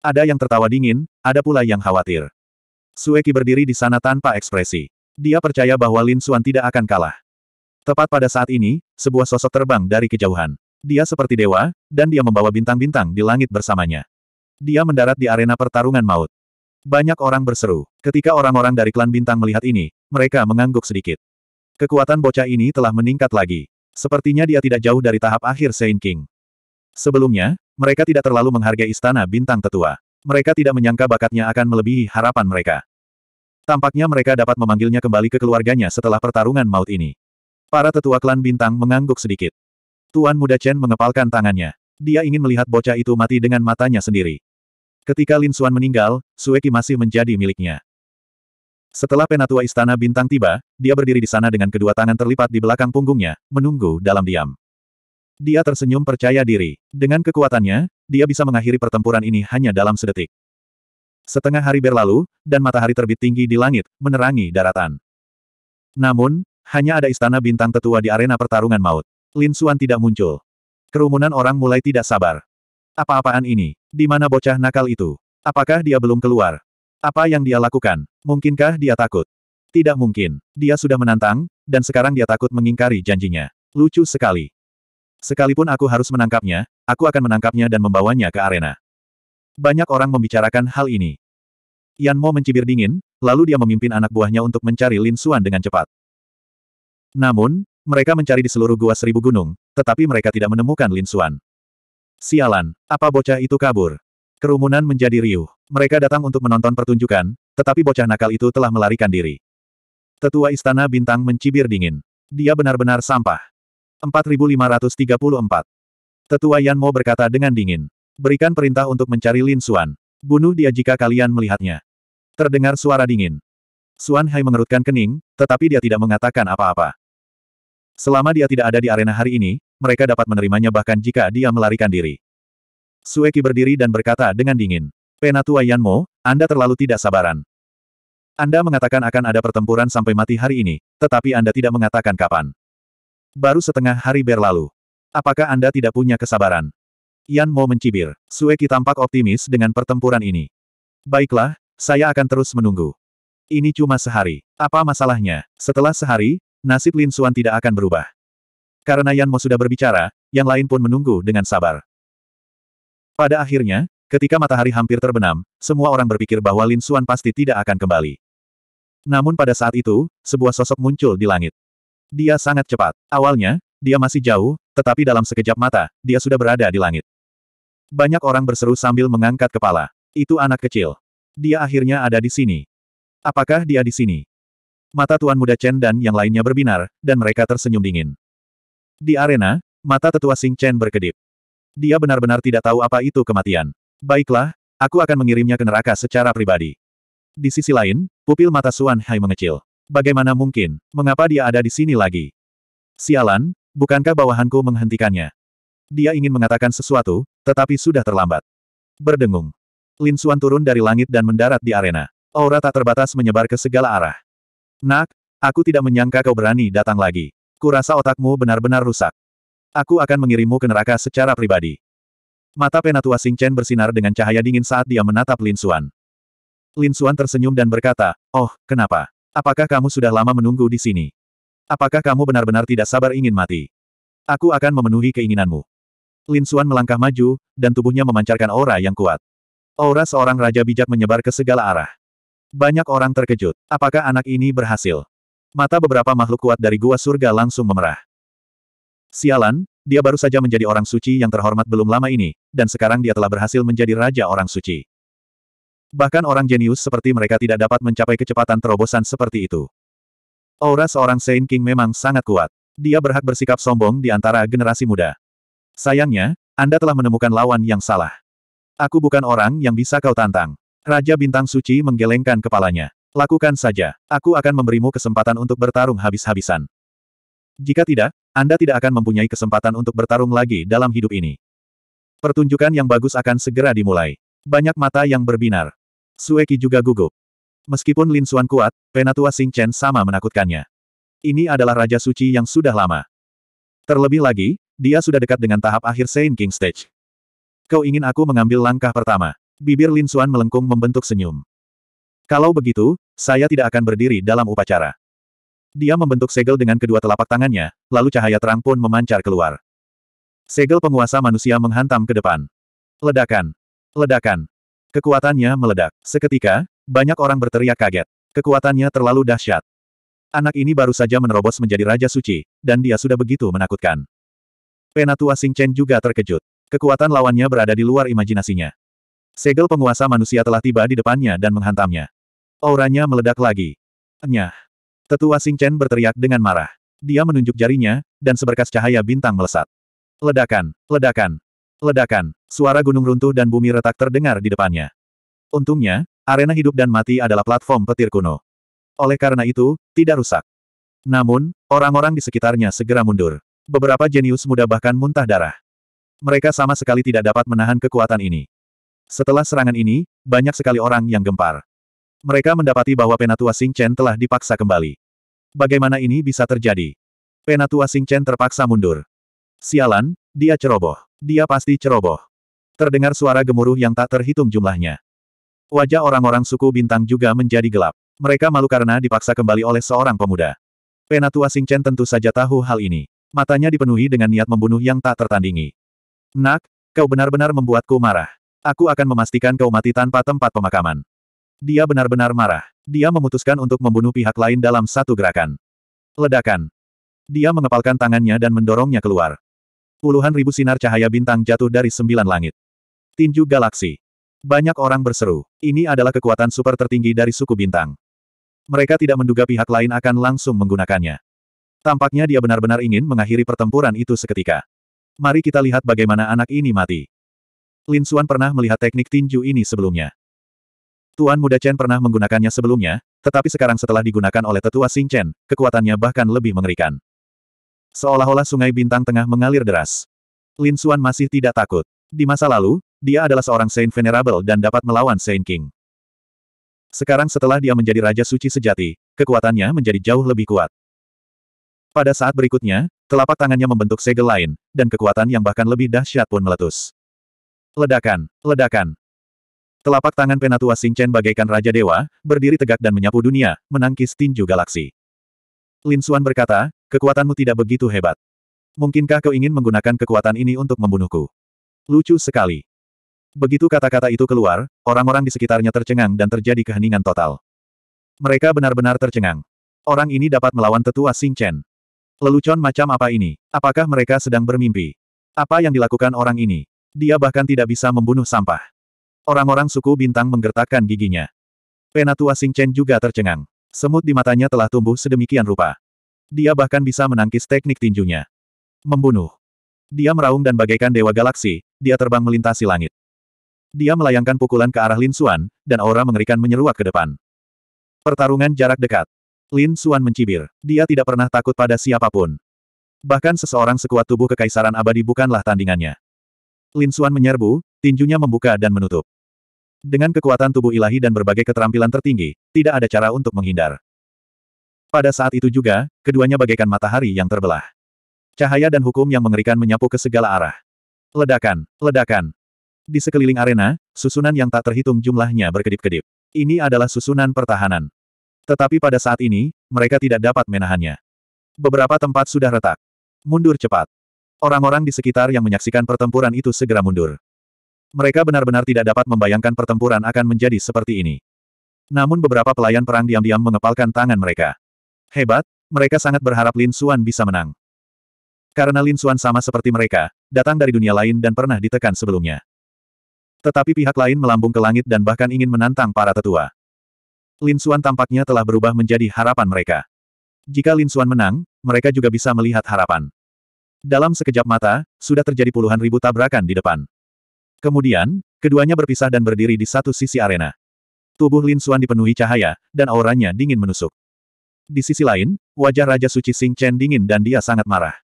Ada yang tertawa dingin, ada pula yang khawatir. Sueki berdiri di sana tanpa ekspresi. Dia percaya bahwa Lin Xuan tidak akan kalah. Tepat pada saat ini, sebuah sosok terbang dari kejauhan. Dia seperti dewa, dan dia membawa bintang-bintang di langit bersamanya. Dia mendarat di arena pertarungan maut. Banyak orang berseru. Ketika orang-orang dari klan bintang melihat ini, mereka mengangguk sedikit. Kekuatan bocah ini telah meningkat lagi. Sepertinya dia tidak jauh dari tahap akhir Saint King. Sebelumnya, mereka tidak terlalu menghargai istana bintang tetua. Mereka tidak menyangka bakatnya akan melebihi harapan mereka. Tampaknya mereka dapat memanggilnya kembali ke keluarganya setelah pertarungan maut ini. Para tetua klan bintang mengangguk sedikit. Tuan muda Chen mengepalkan tangannya. Dia ingin melihat bocah itu mati dengan matanya sendiri. Ketika Lin Xuan meninggal, Sueki masih menjadi miliknya. Setelah penatua istana bintang tiba, dia berdiri di sana dengan kedua tangan terlipat di belakang punggungnya, menunggu dalam diam. Dia tersenyum percaya diri. Dengan kekuatannya, dia bisa mengakhiri pertempuran ini hanya dalam sedetik. Setengah hari berlalu, dan matahari terbit tinggi di langit, menerangi daratan. Namun, hanya ada istana bintang tetua di arena pertarungan maut. Lin Suan tidak muncul. Kerumunan orang mulai tidak sabar. Apa-apaan ini? Di mana bocah nakal itu? Apakah dia belum keluar? Apa yang dia lakukan? Mungkinkah dia takut? Tidak mungkin. Dia sudah menantang, dan sekarang dia takut mengingkari janjinya. Lucu sekali. Sekalipun aku harus menangkapnya, aku akan menangkapnya dan membawanya ke arena. Banyak orang membicarakan hal ini. Yan Mo mencibir dingin, lalu dia memimpin anak buahnya untuk mencari Lin Suan dengan cepat. Namun, mereka mencari di seluruh gua seribu gunung, tetapi mereka tidak menemukan Lin Suan. Sialan, apa bocah itu kabur? Kerumunan menjadi riuh. Mereka datang untuk menonton pertunjukan, tetapi bocah nakal itu telah melarikan diri. Tetua Istana Bintang mencibir dingin. Dia benar-benar sampah. 4534. Tetua Yan Mo berkata dengan dingin. Berikan perintah untuk mencari Lin Xuan. Bunuh dia jika kalian melihatnya. Terdengar suara dingin. Xuan Hai mengerutkan kening, tetapi dia tidak mengatakan apa-apa. Selama dia tidak ada di arena hari ini, mereka dapat menerimanya bahkan jika dia melarikan diri. Sueki berdiri dan berkata dengan dingin. Penatua Yanmo, Anda terlalu tidak sabaran. Anda mengatakan akan ada pertempuran sampai mati hari ini, tetapi Anda tidak mengatakan kapan. Baru setengah hari berlalu. Apakah Anda tidak punya kesabaran? Yan Mo mencibir. Sueki tampak optimis dengan pertempuran ini. Baiklah, saya akan terus menunggu. Ini cuma sehari. Apa masalahnya? Setelah sehari, nasib Lin Suan tidak akan berubah. Karena Yan Mo sudah berbicara, yang lain pun menunggu dengan sabar. Pada akhirnya, ketika matahari hampir terbenam, semua orang berpikir bahwa Lin Xuan pasti tidak akan kembali. Namun pada saat itu, sebuah sosok muncul di langit. Dia sangat cepat. Awalnya, dia masih jauh, tetapi dalam sekejap mata, dia sudah berada di langit. Banyak orang berseru sambil mengangkat kepala. Itu anak kecil. Dia akhirnya ada di sini. Apakah dia di sini? Mata Tuan Muda Chen dan yang lainnya berbinar, dan mereka tersenyum dingin. Di arena, mata tetua Sing Chen berkedip. Dia benar-benar tidak tahu apa itu kematian. Baiklah, aku akan mengirimnya ke neraka secara pribadi. Di sisi lain, pupil mata Suan Hai mengecil. Bagaimana mungkin, mengapa dia ada di sini lagi? Sialan, bukankah bawahanku menghentikannya? Dia ingin mengatakan sesuatu, tetapi sudah terlambat. Berdengung. Lin Suan turun dari langit dan mendarat di arena. Aura tak terbatas menyebar ke segala arah. Nak, aku tidak menyangka kau berani datang lagi. Kurasa otakmu benar-benar rusak. Aku akan mengirimmu ke neraka secara pribadi. Mata penatua Sing Chen bersinar dengan cahaya dingin saat dia menatap Lin Xuan. Lin Xuan tersenyum dan berkata, Oh, kenapa? Apakah kamu sudah lama menunggu di sini? Apakah kamu benar-benar tidak sabar ingin mati? Aku akan memenuhi keinginanmu. Lin Xuan melangkah maju, dan tubuhnya memancarkan aura yang kuat. Aura seorang raja bijak menyebar ke segala arah. Banyak orang terkejut. Apakah anak ini berhasil? Mata beberapa makhluk kuat dari gua surga langsung memerah. Sialan, dia baru saja menjadi orang suci yang terhormat belum lama ini, dan sekarang dia telah berhasil menjadi raja orang suci. Bahkan orang jenius seperti mereka tidak dapat mencapai kecepatan terobosan seperti itu. Aura seorang Saint King memang sangat kuat. Dia berhak bersikap sombong di antara generasi muda. Sayangnya, Anda telah menemukan lawan yang salah. Aku bukan orang yang bisa kau tantang. Raja Bintang Suci menggelengkan kepalanya. Lakukan saja. Aku akan memberimu kesempatan untuk bertarung habis-habisan. Jika tidak, Anda tidak akan mempunyai kesempatan untuk bertarung lagi dalam hidup ini. Pertunjukan yang bagus akan segera dimulai. Banyak mata yang berbinar. Sueki juga gugup. Meskipun Lin Xuan kuat, Penatua Sing Chen sama menakutkannya. Ini adalah Raja Suci yang sudah lama. Terlebih lagi, dia sudah dekat dengan tahap akhir Saint King Stage. Kau ingin aku mengambil langkah pertama. Bibir Lin Xuan melengkung membentuk senyum. Kalau begitu, saya tidak akan berdiri dalam upacara. Dia membentuk segel dengan kedua telapak tangannya, lalu cahaya terang pun memancar keluar. Segel penguasa manusia menghantam ke depan. Ledakan! Ledakan! Kekuatannya meledak. Seketika, banyak orang berteriak kaget. Kekuatannya terlalu dahsyat. Anak ini baru saja menerobos menjadi Raja Suci, dan dia sudah begitu menakutkan. Penatua Sing Chen juga terkejut. Kekuatan lawannya berada di luar imajinasinya. Segel penguasa manusia telah tiba di depannya dan menghantamnya. Auranya meledak lagi. Enyah. Tetua Sing Chen berteriak dengan marah. Dia menunjuk jarinya, dan seberkas cahaya bintang melesat. Ledakan, ledakan, ledakan, suara gunung runtuh dan bumi retak terdengar di depannya. Untungnya, arena hidup dan mati adalah platform petir kuno. Oleh karena itu, tidak rusak. Namun, orang-orang di sekitarnya segera mundur. Beberapa jenius muda bahkan muntah darah. Mereka sama sekali tidak dapat menahan kekuatan ini. Setelah serangan ini, banyak sekali orang yang gempar. Mereka mendapati bahwa Penatua Sing Chen telah dipaksa kembali. Bagaimana ini bisa terjadi? Penatua Sing Chen terpaksa mundur. Sialan, dia ceroboh. Dia pasti ceroboh. Terdengar suara gemuruh yang tak terhitung jumlahnya. Wajah orang-orang suku bintang juga menjadi gelap. Mereka malu karena dipaksa kembali oleh seorang pemuda. Penatua Sing Chen tentu saja tahu hal ini. Matanya dipenuhi dengan niat membunuh yang tak tertandingi. Nak, kau benar-benar membuatku marah. Aku akan memastikan kau mati tanpa tempat pemakaman. Dia benar-benar marah. Dia memutuskan untuk membunuh pihak lain dalam satu gerakan. Ledakan. Dia mengepalkan tangannya dan mendorongnya keluar. Puluhan ribu sinar cahaya bintang jatuh dari sembilan langit. Tinju galaksi. Banyak orang berseru, ini adalah kekuatan super tertinggi dari suku bintang. Mereka tidak menduga pihak lain akan langsung menggunakannya. Tampaknya dia benar-benar ingin mengakhiri pertempuran itu seketika. Mari kita lihat bagaimana anak ini mati. Lin Xuan pernah melihat teknik tinju ini sebelumnya. Tuan Muda Chen pernah menggunakannya sebelumnya, tetapi sekarang setelah digunakan oleh tetua Xing Chen, kekuatannya bahkan lebih mengerikan. Seolah-olah sungai bintang tengah mengalir deras. Lin Xuan masih tidak takut. Di masa lalu, dia adalah seorang Saint Venerable dan dapat melawan Saint King. Sekarang setelah dia menjadi Raja Suci Sejati, kekuatannya menjadi jauh lebih kuat. Pada saat berikutnya, telapak tangannya membentuk segel lain, dan kekuatan yang bahkan lebih dahsyat pun meletus. Ledakan, ledakan, Telapak tangan Penatua Chen bagaikan Raja Dewa, berdiri tegak dan menyapu dunia, menangkis tinju galaksi. Lin Xuan berkata, kekuatanmu tidak begitu hebat. Mungkinkah kau ingin menggunakan kekuatan ini untuk membunuhku? Lucu sekali. Begitu kata-kata itu keluar, orang-orang di sekitarnya tercengang dan terjadi keheningan total. Mereka benar-benar tercengang. Orang ini dapat melawan tetua Chen. Lelucon macam apa ini? Apakah mereka sedang bermimpi? Apa yang dilakukan orang ini? Dia bahkan tidak bisa membunuh sampah. Orang-orang suku bintang menggertakkan giginya. Penatua Sing Chen juga tercengang. Semut di matanya telah tumbuh sedemikian rupa. Dia bahkan bisa menangkis teknik tinjunya. Membunuh. Dia meraung dan bagaikan dewa galaksi, dia terbang melintasi langit. Dia melayangkan pukulan ke arah Lin Xuan, dan aura mengerikan menyeruak ke depan. Pertarungan jarak dekat. Lin Xuan mencibir. Dia tidak pernah takut pada siapapun. Bahkan seseorang sekuat tubuh kekaisaran abadi bukanlah tandingannya. Lin Xuan menyerbu, tinjunya membuka dan menutup. Dengan kekuatan tubuh ilahi dan berbagai keterampilan tertinggi, tidak ada cara untuk menghindar. Pada saat itu juga, keduanya bagaikan matahari yang terbelah. Cahaya dan hukum yang mengerikan menyapu ke segala arah. Ledakan, ledakan. Di sekeliling arena, susunan yang tak terhitung jumlahnya berkedip-kedip. Ini adalah susunan pertahanan. Tetapi pada saat ini, mereka tidak dapat menahannya. Beberapa tempat sudah retak. Mundur cepat. Orang-orang di sekitar yang menyaksikan pertempuran itu segera mundur. Mereka benar-benar tidak dapat membayangkan pertempuran akan menjadi seperti ini. Namun beberapa pelayan perang diam-diam mengepalkan tangan mereka. Hebat, mereka sangat berharap Lin Xuan bisa menang. Karena Lin Xuan sama seperti mereka, datang dari dunia lain dan pernah ditekan sebelumnya. Tetapi pihak lain melambung ke langit dan bahkan ingin menantang para tetua. Lin Xuan tampaknya telah berubah menjadi harapan mereka. Jika Lin Xuan menang, mereka juga bisa melihat harapan. Dalam sekejap mata, sudah terjadi puluhan ribu tabrakan di depan. Kemudian, keduanya berpisah dan berdiri di satu sisi arena. Tubuh Lin Xuan dipenuhi cahaya, dan auranya dingin menusuk. Di sisi lain, wajah Raja Suci Sing Chen dingin dan dia sangat marah.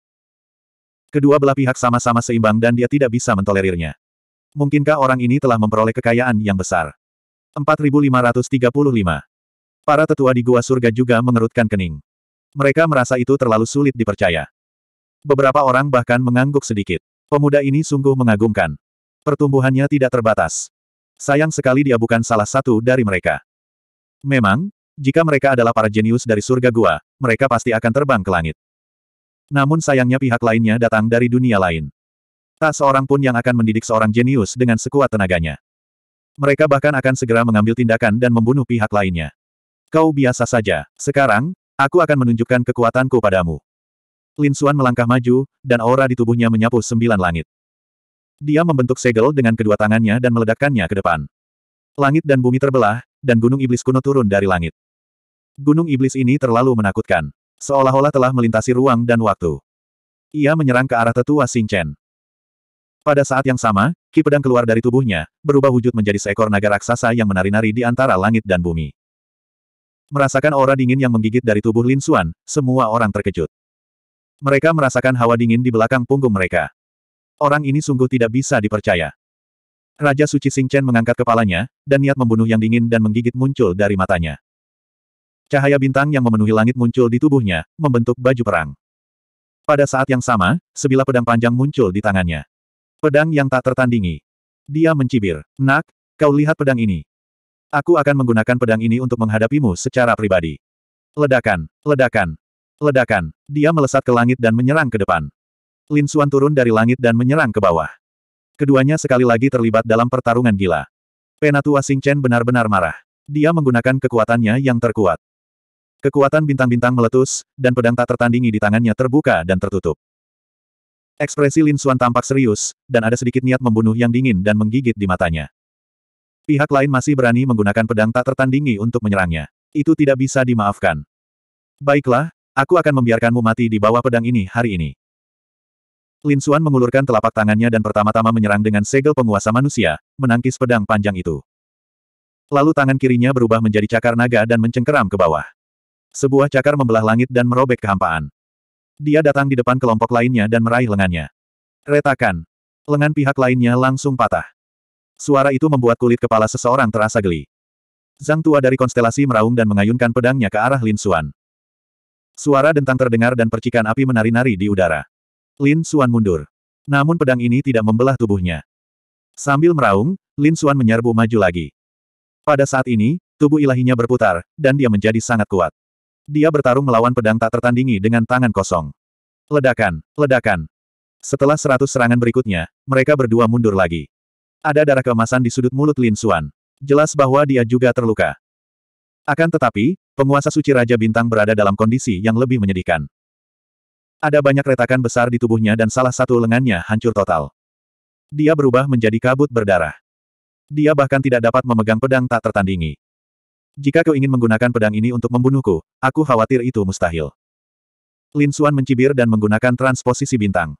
Kedua belah pihak sama-sama seimbang dan dia tidak bisa mentolerirnya. Mungkinkah orang ini telah memperoleh kekayaan yang besar? 4535 Para tetua di Gua Surga juga mengerutkan kening. Mereka merasa itu terlalu sulit dipercaya. Beberapa orang bahkan mengangguk sedikit. Pemuda ini sungguh mengagumkan. Pertumbuhannya tidak terbatas. Sayang sekali dia bukan salah satu dari mereka. Memang, jika mereka adalah para jenius dari surga gua, mereka pasti akan terbang ke langit. Namun sayangnya pihak lainnya datang dari dunia lain. Tak seorang pun yang akan mendidik seorang jenius dengan sekuat tenaganya. Mereka bahkan akan segera mengambil tindakan dan membunuh pihak lainnya. Kau biasa saja. Sekarang, aku akan menunjukkan kekuatanku padamu. Lin Suan melangkah maju, dan aura di tubuhnya menyapu sembilan langit. Dia membentuk segel dengan kedua tangannya dan meledakkannya ke depan. Langit dan bumi terbelah, dan gunung iblis kuno turun dari langit. Gunung iblis ini terlalu menakutkan. Seolah-olah telah melintasi ruang dan waktu. Ia menyerang ke arah tetua Xing Chen. Pada saat yang sama, ki pedang keluar dari tubuhnya, berubah wujud menjadi seekor naga raksasa yang menari-nari di antara langit dan bumi. Merasakan aura dingin yang menggigit dari tubuh Lin Xuan, semua orang terkejut. Mereka merasakan hawa dingin di belakang punggung mereka. Orang ini sungguh tidak bisa dipercaya. Raja Suci Sing Chen mengangkat kepalanya, dan niat membunuh yang dingin dan menggigit muncul dari matanya. Cahaya bintang yang memenuhi langit muncul di tubuhnya, membentuk baju perang. Pada saat yang sama, sebilah pedang panjang muncul di tangannya. Pedang yang tak tertandingi. Dia mencibir. Nak, kau lihat pedang ini. Aku akan menggunakan pedang ini untuk menghadapimu secara pribadi. Ledakan, ledakan, ledakan. Dia melesat ke langit dan menyerang ke depan. Lin Suan turun dari langit dan menyerang ke bawah. Keduanya sekali lagi terlibat dalam pertarungan gila. Penatua Sing Chen benar-benar marah. Dia menggunakan kekuatannya yang terkuat. Kekuatan bintang-bintang meletus, dan pedang tak tertandingi di tangannya terbuka dan tertutup. Ekspresi Lin Suan tampak serius, dan ada sedikit niat membunuh yang dingin dan menggigit di matanya. Pihak lain masih berani menggunakan pedang tak tertandingi untuk menyerangnya. Itu tidak bisa dimaafkan. Baiklah, aku akan membiarkanmu mati di bawah pedang ini hari ini. Lin Xuan mengulurkan telapak tangannya dan pertama-tama menyerang dengan segel penguasa manusia, menangkis pedang panjang itu. Lalu tangan kirinya berubah menjadi cakar naga dan mencengkeram ke bawah. Sebuah cakar membelah langit dan merobek kehampaan. Dia datang di depan kelompok lainnya dan meraih lengannya. Retakan. Lengan pihak lainnya langsung patah. Suara itu membuat kulit kepala seseorang terasa geli. Zhang Tua dari konstelasi meraung dan mengayunkan pedangnya ke arah Lin Xuan. Suara dentang terdengar dan percikan api menari-nari di udara. Lin Xuan mundur. Namun pedang ini tidak membelah tubuhnya. Sambil meraung, Lin Xuan menyerbu maju lagi. Pada saat ini, tubuh ilahinya berputar, dan dia menjadi sangat kuat. Dia bertarung melawan pedang tak tertandingi dengan tangan kosong. Ledakan, ledakan. Setelah seratus serangan berikutnya, mereka berdua mundur lagi. Ada darah kemasan di sudut mulut Lin Xuan. Jelas bahwa dia juga terluka. Akan tetapi, penguasa suci Raja Bintang berada dalam kondisi yang lebih menyedihkan. Ada banyak retakan besar di tubuhnya dan salah satu lengannya hancur total. Dia berubah menjadi kabut berdarah. Dia bahkan tidak dapat memegang pedang tak tertandingi. Jika kau ingin menggunakan pedang ini untuk membunuhku, aku khawatir itu mustahil. Lin Xuan mencibir dan menggunakan transposisi bintang.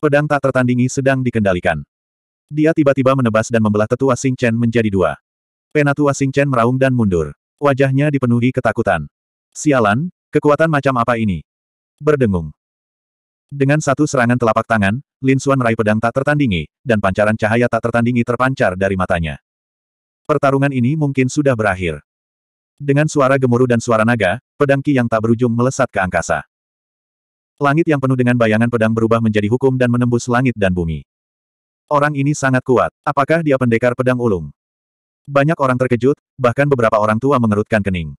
Pedang tak tertandingi sedang dikendalikan. Dia tiba-tiba menebas dan membelah tetua Sing Chen menjadi dua. Penatua Sing Chen meraung dan mundur. Wajahnya dipenuhi ketakutan. Sialan, kekuatan macam apa ini? Berdengung. Dengan satu serangan telapak tangan, Lin Xuan meraih pedang tak tertandingi, dan pancaran cahaya tak tertandingi terpancar dari matanya. Pertarungan ini mungkin sudah berakhir. Dengan suara gemuruh dan suara naga, pedang Ki yang tak berujung melesat ke angkasa. Langit yang penuh dengan bayangan pedang berubah menjadi hukum dan menembus langit dan bumi. Orang ini sangat kuat. Apakah dia pendekar pedang ulung? Banyak orang terkejut, bahkan beberapa orang tua mengerutkan kening.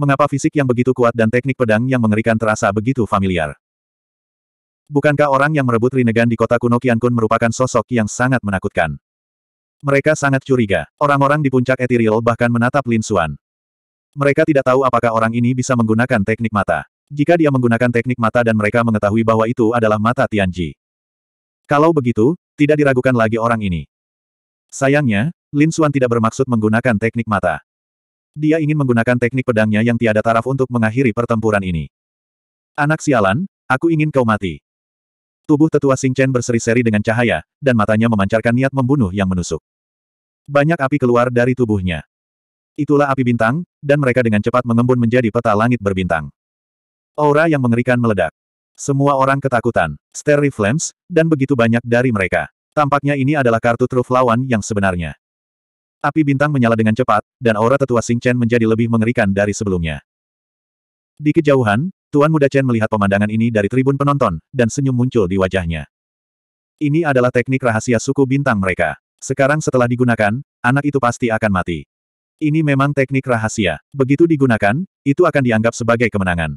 Mengapa fisik yang begitu kuat dan teknik pedang yang mengerikan terasa begitu familiar? Bukankah orang yang merebut Rinnegan di kota kuno Kiankun merupakan sosok yang sangat menakutkan? Mereka sangat curiga. Orang-orang di puncak Ethereal bahkan menatap Lin Xuan. Mereka tidak tahu apakah orang ini bisa menggunakan teknik mata. Jika dia menggunakan teknik mata dan mereka mengetahui bahwa itu adalah mata Tianji. Kalau begitu, tidak diragukan lagi orang ini. Sayangnya, Lin Xuan tidak bermaksud menggunakan teknik mata. Dia ingin menggunakan teknik pedangnya yang tiada taraf untuk mengakhiri pertempuran ini. Anak sialan, aku ingin kau mati. Tubuh tetua Chen berseri-seri dengan cahaya, dan matanya memancarkan niat membunuh yang menusuk. Banyak api keluar dari tubuhnya. Itulah api bintang, dan mereka dengan cepat mengembun menjadi peta langit berbintang. Aura yang mengerikan meledak. Semua orang ketakutan, steril Flames, dan begitu banyak dari mereka. Tampaknya ini adalah kartu truf lawan yang sebenarnya. Api bintang menyala dengan cepat, dan aura tetua Chen menjadi lebih mengerikan dari sebelumnya. Di kejauhan, Tuan Muda Chen melihat pemandangan ini dari tribun penonton, dan senyum muncul di wajahnya. Ini adalah teknik rahasia suku bintang mereka. Sekarang setelah digunakan, anak itu pasti akan mati. Ini memang teknik rahasia. Begitu digunakan, itu akan dianggap sebagai kemenangan.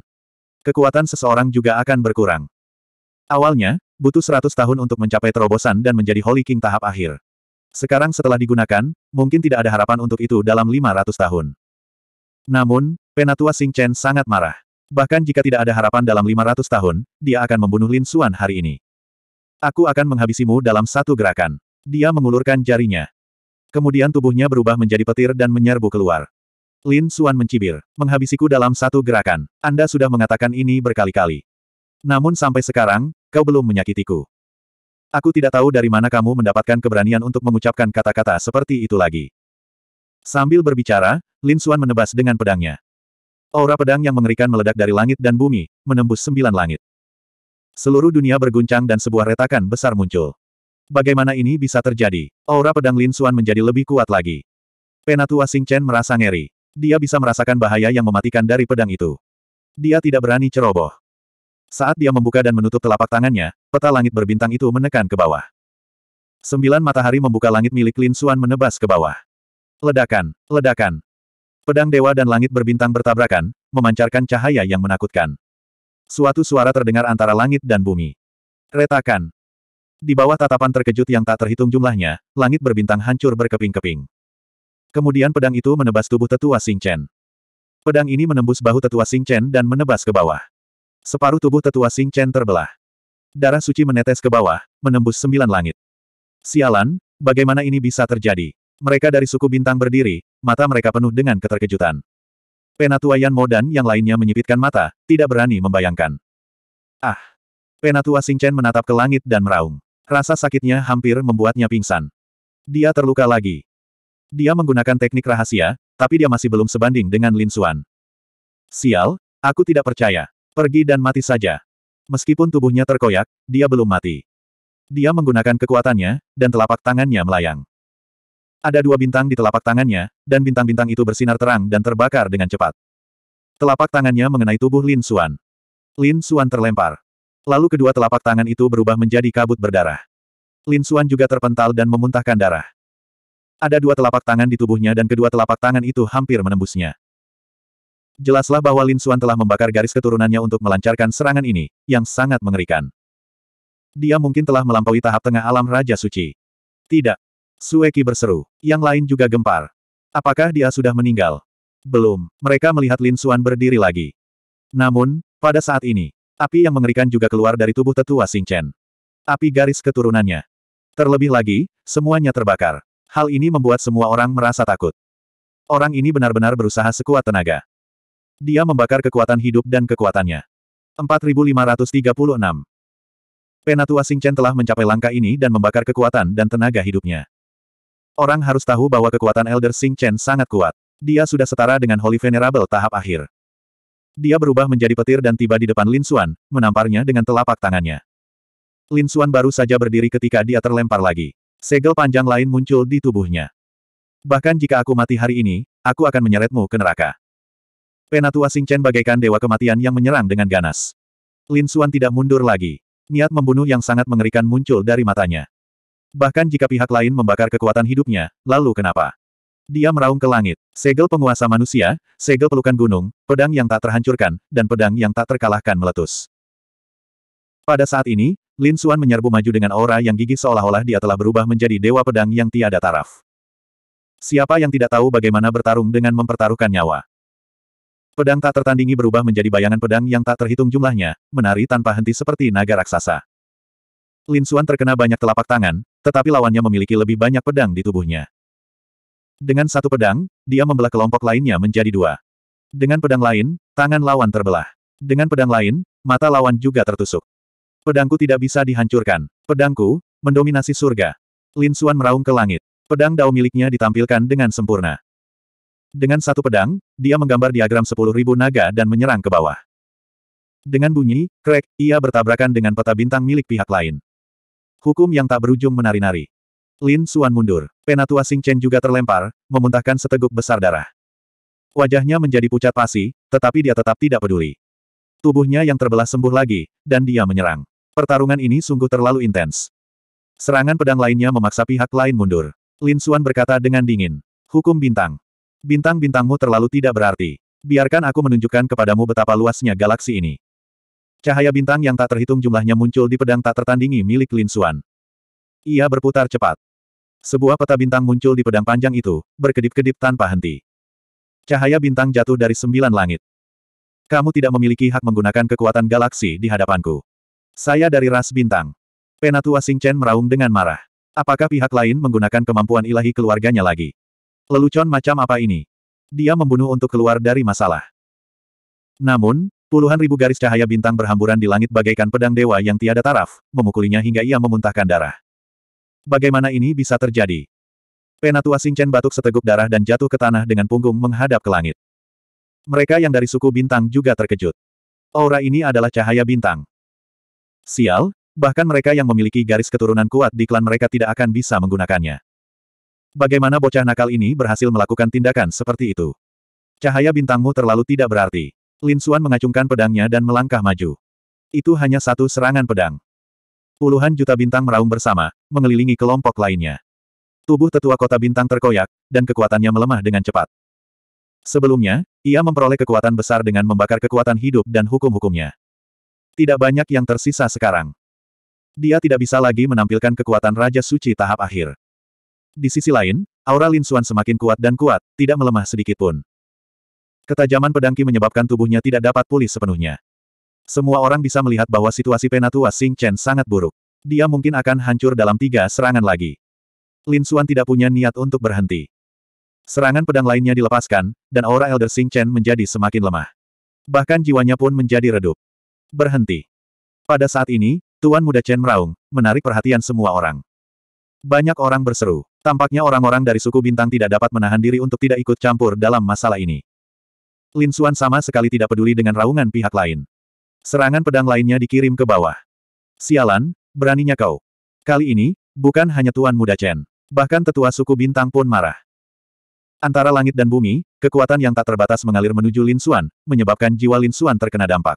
Kekuatan seseorang juga akan berkurang. Awalnya, butuh 100 tahun untuk mencapai terobosan dan menjadi Holy King tahap akhir. Sekarang setelah digunakan, mungkin tidak ada harapan untuk itu dalam 500 tahun. Namun, Penatua Sing Chen sangat marah. Bahkan jika tidak ada harapan dalam 500 tahun, dia akan membunuh Lin Xuan hari ini. Aku akan menghabisimu dalam satu gerakan. Dia mengulurkan jarinya. Kemudian tubuhnya berubah menjadi petir dan menyerbu keluar. Lin Xuan mencibir. Menghabisiku dalam satu gerakan. Anda sudah mengatakan ini berkali-kali. Namun sampai sekarang, kau belum menyakitiku. Aku tidak tahu dari mana kamu mendapatkan keberanian untuk mengucapkan kata-kata seperti itu lagi. Sambil berbicara, Lin Xuan menebas dengan pedangnya. Aura pedang yang mengerikan meledak dari langit dan bumi, menembus sembilan langit. Seluruh dunia berguncang dan sebuah retakan besar muncul. Bagaimana ini bisa terjadi? Aura pedang Lin Xuan menjadi lebih kuat lagi. Penatua Sing Chen merasa ngeri. Dia bisa merasakan bahaya yang mematikan dari pedang itu. Dia tidak berani ceroboh. Saat dia membuka dan menutup telapak tangannya, peta langit berbintang itu menekan ke bawah. Sembilan matahari membuka langit milik Lin Xuan menebas ke bawah. Ledakan, ledakan, Pedang dewa dan langit berbintang bertabrakan, memancarkan cahaya yang menakutkan. Suatu suara terdengar antara langit dan bumi. Retakan. Di bawah tatapan terkejut yang tak terhitung jumlahnya, langit berbintang hancur berkeping-keping. Kemudian pedang itu menebas tubuh tetua Sing Chen. Pedang ini menembus bahu tetua Sing Chen dan menebas ke bawah. Separuh tubuh tetua Sing Chen terbelah. Darah suci menetes ke bawah, menembus sembilan langit. Sialan, bagaimana ini bisa terjadi? Mereka dari suku bintang berdiri, mata mereka penuh dengan keterkejutan. Penatua Yan Mo dan yang lainnya menyipitkan mata, tidak berani membayangkan. Ah! Penatua Sing Chen menatap ke langit dan meraung. Rasa sakitnya hampir membuatnya pingsan. Dia terluka lagi. Dia menggunakan teknik rahasia, tapi dia masih belum sebanding dengan Lin Xuan. Sial, aku tidak percaya. Pergi dan mati saja. Meskipun tubuhnya terkoyak, dia belum mati. Dia menggunakan kekuatannya, dan telapak tangannya melayang. Ada dua bintang di telapak tangannya, dan bintang-bintang itu bersinar terang dan terbakar dengan cepat. Telapak tangannya mengenai tubuh Lin Xuan. Lin Xuan terlempar. Lalu kedua telapak tangan itu berubah menjadi kabut berdarah. Lin Xuan juga terpental dan memuntahkan darah. Ada dua telapak tangan di tubuhnya dan kedua telapak tangan itu hampir menembusnya. Jelaslah bahwa Lin Xuan telah membakar garis keturunannya untuk melancarkan serangan ini, yang sangat mengerikan. Dia mungkin telah melampaui tahap tengah alam Raja Suci. Tidak, Sueki berseru. Yang lain juga gempar. Apakah dia sudah meninggal? Belum. Mereka melihat Lin Suan berdiri lagi. Namun, pada saat ini, api yang mengerikan juga keluar dari tubuh tetua Xing Chen. Api garis keturunannya. Terlebih lagi, semuanya terbakar. Hal ini membuat semua orang merasa takut. Orang ini benar-benar berusaha sekuat tenaga. Dia membakar kekuatan hidup dan kekuatannya. 4536 Penatua Xing Chen telah mencapai langkah ini dan membakar kekuatan dan tenaga hidupnya. Orang harus tahu bahwa kekuatan Elder Sing Chen sangat kuat. Dia sudah setara dengan Holy Venerable tahap akhir. Dia berubah menjadi petir dan tiba di depan Lin Xuan, menamparnya dengan telapak tangannya. Lin Xuan baru saja berdiri ketika dia terlempar lagi. Segel panjang lain muncul di tubuhnya. Bahkan jika aku mati hari ini, aku akan menyeretmu ke neraka. Penatua Sing Chen bagaikan dewa kematian yang menyerang dengan ganas. Lin Xuan tidak mundur lagi. Niat membunuh yang sangat mengerikan muncul dari matanya. Bahkan jika pihak lain membakar kekuatan hidupnya, lalu kenapa? Dia meraung ke langit. Segel penguasa manusia, segel pelukan gunung, pedang yang tak terhancurkan, dan pedang yang tak terkalahkan meletus. Pada saat ini, Lin Xuan menyerbu maju dengan aura yang gigih seolah-olah dia telah berubah menjadi dewa pedang yang tiada taraf. Siapa yang tidak tahu bagaimana bertarung dengan mempertaruhkan nyawa? Pedang tak tertandingi berubah menjadi bayangan pedang yang tak terhitung jumlahnya, menari tanpa henti seperti naga raksasa. Lin Xuan terkena banyak telapak tangan, tetapi lawannya memiliki lebih banyak pedang di tubuhnya. Dengan satu pedang, dia membelah kelompok lainnya menjadi dua. Dengan pedang lain, tangan lawan terbelah. Dengan pedang lain, mata lawan juga tertusuk. Pedangku tidak bisa dihancurkan. Pedangku, mendominasi surga. Lin Xuan meraung ke langit. Pedang dao miliknya ditampilkan dengan sempurna. Dengan satu pedang, dia menggambar diagram sepuluh ribu naga dan menyerang ke bawah. Dengan bunyi, krek, ia bertabrakan dengan peta bintang milik pihak lain. Hukum yang tak berujung menari-nari. Lin Suan mundur. Penatua Sing Chen juga terlempar, memuntahkan seteguk besar darah. Wajahnya menjadi pucat pasi, tetapi dia tetap tidak peduli. Tubuhnya yang terbelah sembuh lagi, dan dia menyerang. Pertarungan ini sungguh terlalu intens. Serangan pedang lainnya memaksa pihak lain mundur. Lin Suan berkata dengan dingin. Hukum bintang. Bintang-bintangmu terlalu tidak berarti. Biarkan aku menunjukkan kepadamu betapa luasnya galaksi ini. Cahaya bintang yang tak terhitung jumlahnya muncul di pedang tak tertandingi milik Lin Xuan. Ia berputar cepat. Sebuah peta bintang muncul di pedang panjang itu, berkedip-kedip tanpa henti. Cahaya bintang jatuh dari sembilan langit. Kamu tidak memiliki hak menggunakan kekuatan galaksi di hadapanku. Saya dari ras bintang. Penatua Sing Chen meraung dengan marah. Apakah pihak lain menggunakan kemampuan ilahi keluarganya lagi? Lelucon macam apa ini? Dia membunuh untuk keluar dari masalah. Namun, Puluhan ribu garis cahaya bintang berhamburan di langit bagaikan pedang dewa yang tiada taraf, memukulinya hingga ia memuntahkan darah. Bagaimana ini bisa terjadi? Penatua Singchen batuk seteguk darah dan jatuh ke tanah dengan punggung menghadap ke langit. Mereka yang dari suku bintang juga terkejut. Aura ini adalah cahaya bintang. Sial, bahkan mereka yang memiliki garis keturunan kuat di klan mereka tidak akan bisa menggunakannya. Bagaimana bocah nakal ini berhasil melakukan tindakan seperti itu? Cahaya bintangmu terlalu tidak berarti. Lin Suan mengacungkan pedangnya dan melangkah maju. Itu hanya satu serangan pedang. Puluhan juta bintang meraung bersama, mengelilingi kelompok lainnya. Tubuh tetua kota bintang terkoyak, dan kekuatannya melemah dengan cepat. Sebelumnya, ia memperoleh kekuatan besar dengan membakar kekuatan hidup dan hukum-hukumnya. Tidak banyak yang tersisa sekarang. Dia tidak bisa lagi menampilkan kekuatan Raja Suci tahap akhir. Di sisi lain, aura Lin Suan semakin kuat dan kuat, tidak melemah sedikitpun. Ketajaman pedangki menyebabkan tubuhnya tidak dapat pulih sepenuhnya. Semua orang bisa melihat bahwa situasi penatua Sing Chen sangat buruk. Dia mungkin akan hancur dalam tiga serangan lagi. Lin Xuan tidak punya niat untuk berhenti. Serangan pedang lainnya dilepaskan, dan aura Elder Sing Chen menjadi semakin lemah. Bahkan jiwanya pun menjadi redup. Berhenti. Pada saat ini, Tuan Muda Chen meraung, menarik perhatian semua orang. Banyak orang berseru. Tampaknya orang-orang dari suku bintang tidak dapat menahan diri untuk tidak ikut campur dalam masalah ini. Lin Suan sama sekali tidak peduli dengan raungan pihak lain. Serangan pedang lainnya dikirim ke bawah. Sialan, beraninya kau. Kali ini, bukan hanya Tuan Muda Chen. Bahkan tetua suku bintang pun marah. Antara langit dan bumi, kekuatan yang tak terbatas mengalir menuju Lin Suan, menyebabkan jiwa Lin Suan terkena dampak.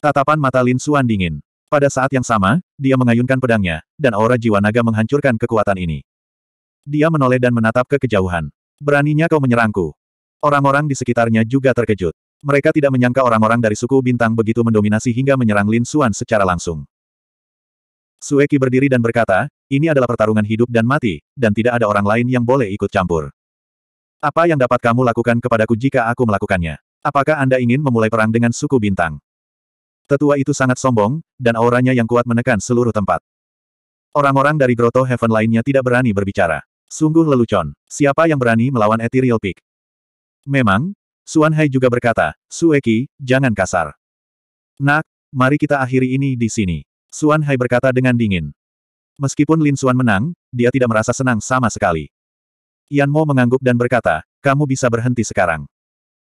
Tatapan mata Lin Suan dingin. Pada saat yang sama, dia mengayunkan pedangnya, dan aura jiwa naga menghancurkan kekuatan ini. Dia menoleh dan menatap ke kejauhan. Beraninya kau menyerangku. Orang-orang di sekitarnya juga terkejut. Mereka tidak menyangka orang-orang dari suku bintang begitu mendominasi hingga menyerang Lin Xuan secara langsung. Sueki berdiri dan berkata, ini adalah pertarungan hidup dan mati, dan tidak ada orang lain yang boleh ikut campur. Apa yang dapat kamu lakukan kepadaku jika aku melakukannya? Apakah Anda ingin memulai perang dengan suku bintang? Tetua itu sangat sombong, dan auranya yang kuat menekan seluruh tempat. Orang-orang dari Groto Heaven lainnya tidak berani berbicara. Sungguh lelucon. Siapa yang berani melawan Ethereal Peak? Memang, Suan Hai juga berkata, Sueki, jangan kasar. Nak, mari kita akhiri ini di sini. Suan Hai berkata dengan dingin. Meskipun Lin Suan menang, dia tidak merasa senang sama sekali. Yan Mo mengangguk dan berkata, kamu bisa berhenti sekarang.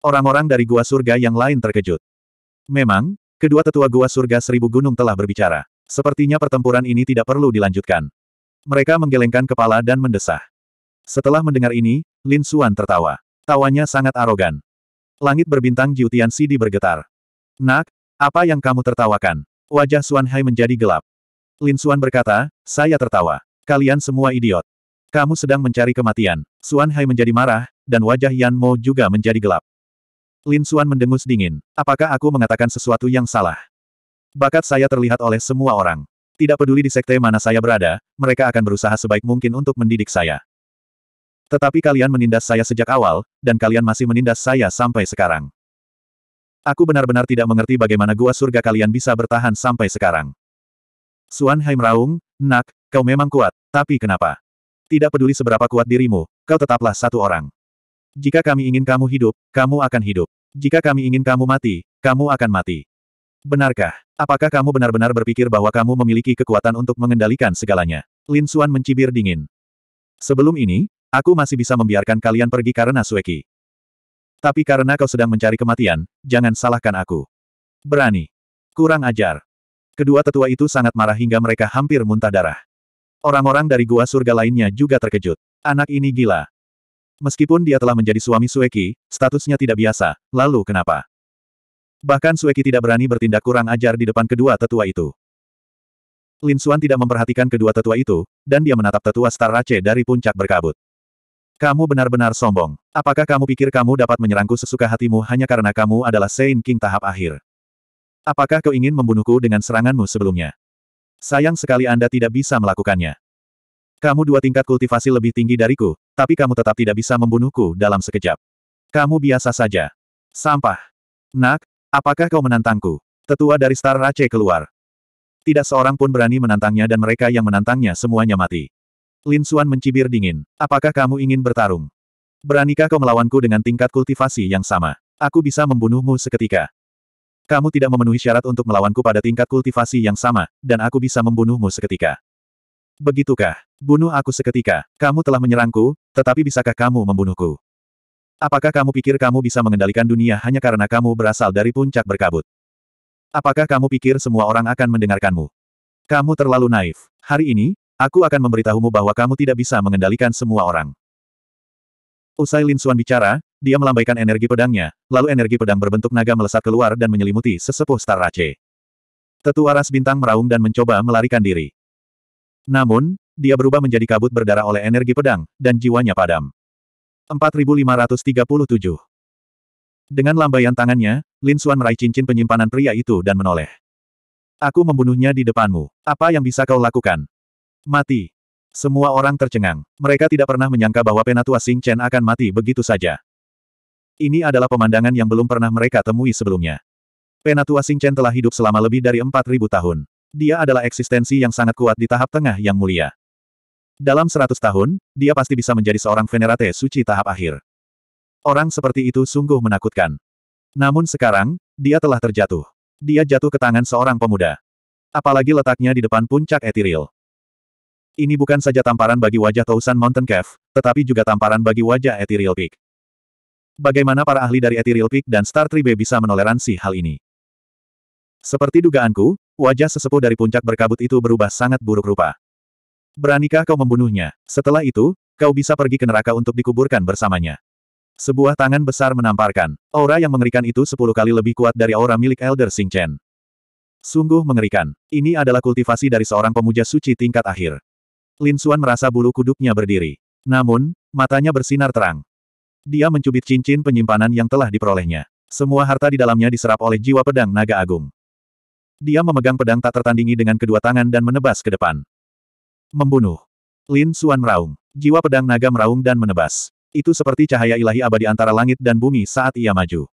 Orang-orang dari Gua Surga yang lain terkejut. Memang, kedua tetua Gua Surga Seribu Gunung telah berbicara. Sepertinya pertempuran ini tidak perlu dilanjutkan. Mereka menggelengkan kepala dan mendesah. Setelah mendengar ini, Lin Suan tertawa. Tawanya sangat arogan. Langit berbintang Jiutian Sidi bergetar. Nak, apa yang kamu tertawakan? Wajah Suan Hai menjadi gelap. Lin Suan berkata, saya tertawa. Kalian semua idiot. Kamu sedang mencari kematian. Suan Hai menjadi marah, dan wajah Yan Mo juga menjadi gelap. Lin Suan mendengus dingin. Apakah aku mengatakan sesuatu yang salah? Bakat saya terlihat oleh semua orang. Tidak peduli di sekte mana saya berada, mereka akan berusaha sebaik mungkin untuk mendidik saya. Tetapi kalian menindas saya sejak awal, dan kalian masih menindas saya sampai sekarang. Aku benar-benar tidak mengerti bagaimana gua surga kalian bisa bertahan sampai sekarang. Suan Hai meraung, nak, kau memang kuat, tapi kenapa? Tidak peduli seberapa kuat dirimu, kau tetaplah satu orang. Jika kami ingin kamu hidup, kamu akan hidup. Jika kami ingin kamu mati, kamu akan mati. Benarkah? Apakah kamu benar-benar berpikir bahwa kamu memiliki kekuatan untuk mengendalikan segalanya? Lin Suan mencibir dingin. Sebelum ini, Aku masih bisa membiarkan kalian pergi karena Sueki. Tapi karena kau sedang mencari kematian, jangan salahkan aku. Berani. Kurang ajar. Kedua tetua itu sangat marah hingga mereka hampir muntah darah. Orang-orang dari gua surga lainnya juga terkejut. Anak ini gila. Meskipun dia telah menjadi suami Sueki, statusnya tidak biasa, lalu kenapa? Bahkan Sueki tidak berani bertindak kurang ajar di depan kedua tetua itu. Lin Xuan tidak memperhatikan kedua tetua itu, dan dia menatap tetua Star Rache dari puncak berkabut. Kamu benar-benar sombong. Apakah kamu pikir kamu dapat menyerangku sesuka hatimu hanya karena kamu adalah Saint King tahap akhir? Apakah kau ingin membunuhku dengan seranganmu sebelumnya? Sayang sekali Anda tidak bisa melakukannya. Kamu dua tingkat kultivasi lebih tinggi dariku, tapi kamu tetap tidak bisa membunuhku dalam sekejap. Kamu biasa saja. Sampah. Nak, apakah kau menantangku? Tetua dari Star Race keluar. Tidak seorang pun berani menantangnya dan mereka yang menantangnya semuanya mati. Lin Xuan mencibir dingin. Apakah kamu ingin bertarung? Beranikah kau melawanku dengan tingkat kultivasi yang sama? Aku bisa membunuhmu seketika. Kamu tidak memenuhi syarat untuk melawanku pada tingkat kultivasi yang sama, dan aku bisa membunuhmu seketika. Begitukah? Bunuh aku seketika. Kamu telah menyerangku, tetapi bisakah kamu membunuhku? Apakah kamu pikir kamu bisa mengendalikan dunia hanya karena kamu berasal dari puncak berkabut? Apakah kamu pikir semua orang akan mendengarkanmu? Kamu terlalu naif. Hari ini, Aku akan memberitahumu bahwa kamu tidak bisa mengendalikan semua orang. Usai Lin Xuan bicara, dia melambaikan energi pedangnya, lalu energi pedang berbentuk naga melesat keluar dan menyelimuti sesepuh Star Race. Tetua ras Bintang meraung dan mencoba melarikan diri. Namun, dia berubah menjadi kabut berdarah oleh energi pedang, dan jiwanya padam. 4537 Dengan lambaian tangannya, Lin Xuan meraih cincin penyimpanan pria itu dan menoleh. Aku membunuhnya di depanmu. Apa yang bisa kau lakukan? Mati. Semua orang tercengang. Mereka tidak pernah menyangka bahwa Penatua Sing Chen akan mati begitu saja. Ini adalah pemandangan yang belum pernah mereka temui sebelumnya. Penatua Sing Chen telah hidup selama lebih dari 4.000 tahun. Dia adalah eksistensi yang sangat kuat di tahap tengah yang mulia. Dalam 100 tahun, dia pasti bisa menjadi seorang venerate suci tahap akhir. Orang seperti itu sungguh menakutkan. Namun sekarang, dia telah terjatuh. Dia jatuh ke tangan seorang pemuda. Apalagi letaknya di depan puncak Etiril. Ini bukan saja tamparan bagi wajah Tousan Mountain Cave, tetapi juga tamparan bagi wajah Ethereal Peak. Bagaimana para ahli dari Ethereal Peak dan Star Tribe bisa menoleransi hal ini? Seperti dugaanku, wajah sesepuh dari puncak berkabut itu berubah sangat buruk rupa. Beranikah kau membunuhnya? Setelah itu, kau bisa pergi ke neraka untuk dikuburkan bersamanya. Sebuah tangan besar menamparkan. Aura yang mengerikan itu sepuluh kali lebih kuat dari aura milik Elder Sing Chen. Sungguh mengerikan. Ini adalah kultivasi dari seorang pemuja suci tingkat akhir. Lin Suan merasa bulu kuduknya berdiri. Namun, matanya bersinar terang. Dia mencubit cincin penyimpanan yang telah diperolehnya. Semua harta di dalamnya diserap oleh jiwa pedang naga agung. Dia memegang pedang tak tertandingi dengan kedua tangan dan menebas ke depan. Membunuh. Lin Suan meraung. Jiwa pedang naga meraung dan menebas. Itu seperti cahaya ilahi abadi antara langit dan bumi saat ia maju.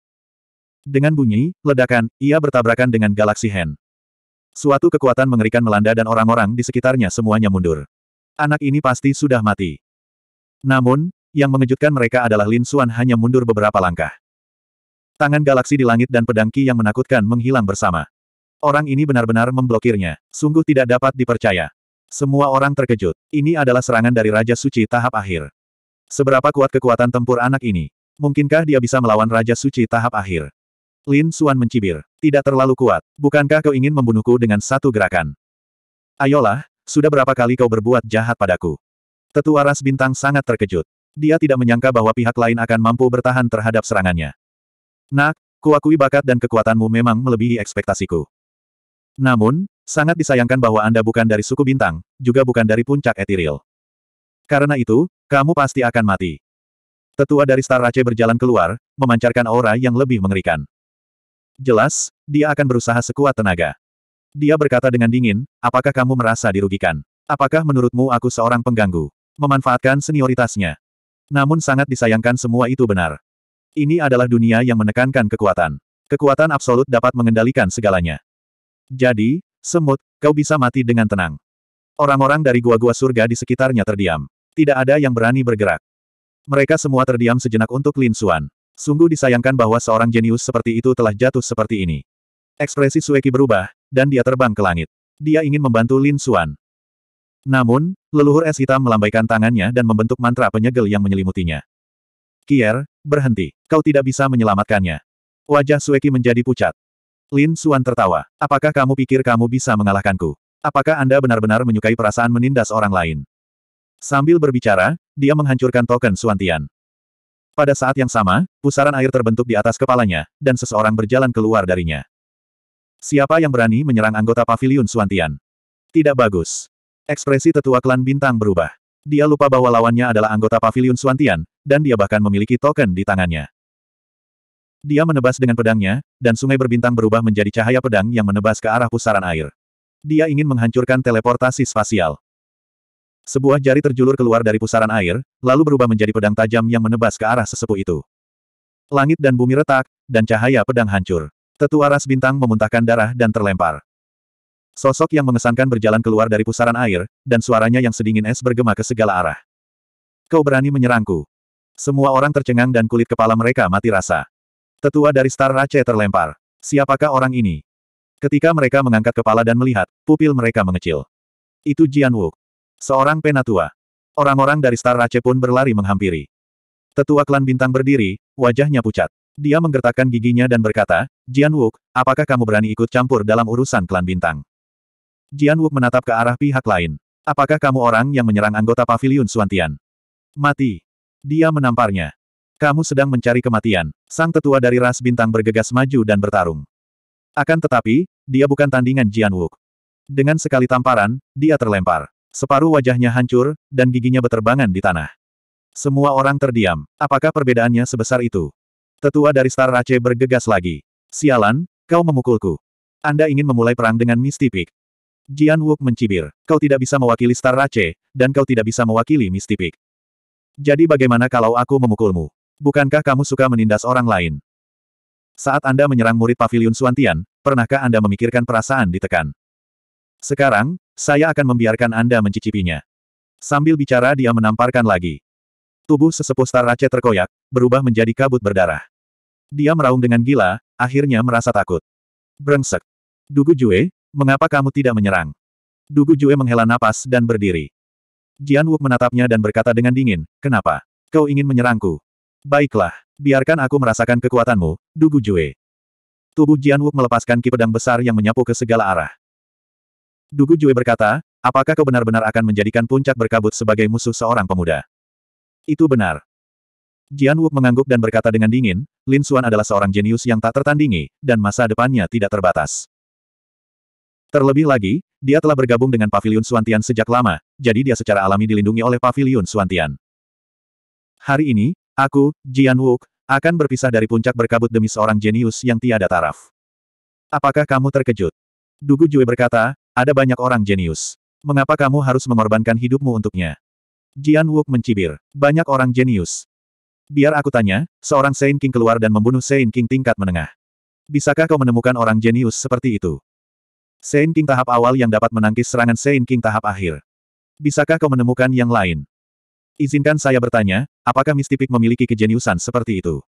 Dengan bunyi, ledakan, ia bertabrakan dengan galaksi Hen. Suatu kekuatan mengerikan melanda dan orang-orang di sekitarnya semuanya mundur. Anak ini pasti sudah mati. Namun, yang mengejutkan mereka adalah Lin Xuan hanya mundur beberapa langkah. Tangan galaksi di langit dan pedang Qi yang menakutkan menghilang bersama. Orang ini benar-benar memblokirnya. Sungguh tidak dapat dipercaya. Semua orang terkejut. Ini adalah serangan dari Raja Suci tahap akhir. Seberapa kuat kekuatan tempur anak ini? Mungkinkah dia bisa melawan Raja Suci tahap akhir? Lin Xuan mencibir. Tidak terlalu kuat. Bukankah kau ingin membunuhku dengan satu gerakan? Ayolah, sudah berapa kali kau berbuat jahat padaku? Tetua Ras Bintang sangat terkejut. Dia tidak menyangka bahwa pihak lain akan mampu bertahan terhadap serangannya. Nak, kuakui bakat dan kekuatanmu memang melebihi ekspektasiku. Namun, sangat disayangkan bahwa Anda bukan dari suku bintang, juga bukan dari puncak Ethereal. Karena itu, kamu pasti akan mati. Tetua dari Star Race berjalan keluar, memancarkan aura yang lebih mengerikan. Jelas, dia akan berusaha sekuat tenaga. Dia berkata dengan dingin, apakah kamu merasa dirugikan? Apakah menurutmu aku seorang pengganggu? Memanfaatkan senioritasnya. Namun sangat disayangkan semua itu benar. Ini adalah dunia yang menekankan kekuatan. Kekuatan absolut dapat mengendalikan segalanya. Jadi, semut, kau bisa mati dengan tenang. Orang-orang dari gua-gua surga di sekitarnya terdiam. Tidak ada yang berani bergerak. Mereka semua terdiam sejenak untuk Lin Xuan. Sungguh disayangkan bahwa seorang jenius seperti itu telah jatuh seperti ini. Ekspresi Sueki berubah, dan dia terbang ke langit. Dia ingin membantu Lin Xuan. Namun, leluhur es hitam melambaikan tangannya dan membentuk mantra penyegel yang menyelimutinya. Kier, berhenti. Kau tidak bisa menyelamatkannya. Wajah Sueki menjadi pucat. Lin Xuan tertawa. Apakah kamu pikir kamu bisa mengalahkanku? Apakah Anda benar-benar menyukai perasaan menindas orang lain? Sambil berbicara, dia menghancurkan token Suantian. Pada saat yang sama, pusaran air terbentuk di atas kepalanya, dan seseorang berjalan keluar darinya. Siapa yang berani menyerang anggota pavilion Suantian? Tidak bagus. Ekspresi tetua klan bintang berubah. Dia lupa bahwa lawannya adalah anggota pavilion Suantian, dan dia bahkan memiliki token di tangannya. Dia menebas dengan pedangnya, dan sungai berbintang berubah menjadi cahaya pedang yang menebas ke arah pusaran air. Dia ingin menghancurkan teleportasi spasial. Sebuah jari terjulur keluar dari pusaran air, lalu berubah menjadi pedang tajam yang menebas ke arah sesepuh itu. Langit dan bumi retak, dan cahaya pedang hancur. Tetua ras bintang memuntahkan darah dan terlempar. Sosok yang mengesankan berjalan keluar dari pusaran air, dan suaranya yang sedingin es bergema ke segala arah. Kau berani menyerangku. Semua orang tercengang dan kulit kepala mereka mati rasa. Tetua dari Star Race terlempar. Siapakah orang ini? Ketika mereka mengangkat kepala dan melihat, pupil mereka mengecil. Itu Jian Wuk. Seorang penatua. Orang-orang dari Star Race pun berlari menghampiri. Tetua klan bintang berdiri, wajahnya pucat. Dia menggertakkan giginya dan berkata, Jian Wuk, apakah kamu berani ikut campur dalam urusan klan bintang? Jian Wuk menatap ke arah pihak lain. Apakah kamu orang yang menyerang anggota pavilion Suantian? Mati. Dia menamparnya. Kamu sedang mencari kematian. Sang tetua dari ras bintang bergegas maju dan bertarung. Akan tetapi, dia bukan tandingan Jian Wuk. Dengan sekali tamparan, dia terlempar. Separuh wajahnya hancur, dan giginya beterbangan di tanah. Semua orang terdiam. Apakah perbedaannya sebesar itu? Tetua dari Star Race bergegas lagi. Sialan, kau memukulku. Anda ingin memulai perang dengan Mistipik. Jian Wuk mencibir. Kau tidak bisa mewakili Star Race, dan kau tidak bisa mewakili Mistipik. Jadi bagaimana kalau aku memukulmu? Bukankah kamu suka menindas orang lain? Saat Anda menyerang murid Paviliun Suantian, pernahkah Anda memikirkan perasaan ditekan? Sekarang, saya akan membiarkan Anda mencicipinya. Sambil bicara dia menamparkan lagi. Tubuh sesepuh Star Race terkoyak, berubah menjadi kabut berdarah. Dia meraung dengan gila, akhirnya merasa takut. Brengsek. Dugu Jue, mengapa kamu tidak menyerang? Dugu Jue menghela napas dan berdiri. Jian Wuk menatapnya dan berkata dengan dingin, kenapa? Kau ingin menyerangku? Baiklah, biarkan aku merasakan kekuatanmu, Dugu Jue. Tubuh Jian Wuk melepaskan ki pedang besar yang menyapu ke segala arah. Dugu Jue berkata, apakah kau benar-benar akan menjadikan puncak berkabut sebagai musuh seorang pemuda? Itu benar. Jian Wu mengangguk dan berkata dengan dingin, Lin Xuan adalah seorang jenius yang tak tertandingi, dan masa depannya tidak terbatas. Terlebih lagi, dia telah bergabung dengan Paviliun Suantian sejak lama, jadi dia secara alami dilindungi oleh Paviliun Suantian. Hari ini, aku, Jian Wuk, akan berpisah dari puncak berkabut demi seorang jenius yang tiada taraf. Apakah kamu terkejut? Dugu Jue berkata, ada banyak orang jenius. Mengapa kamu harus mengorbankan hidupmu untuknya? Jian Wuk mencibir. Banyak orang jenius. Biar aku tanya, seorang Saint King keluar dan membunuh Saint King tingkat menengah. Bisakah kau menemukan orang jenius seperti itu? Saint King tahap awal yang dapat menangkis serangan Saint King tahap akhir. Bisakah kau menemukan yang lain? Izinkan saya bertanya, apakah Mistipik memiliki kejeniusan seperti itu?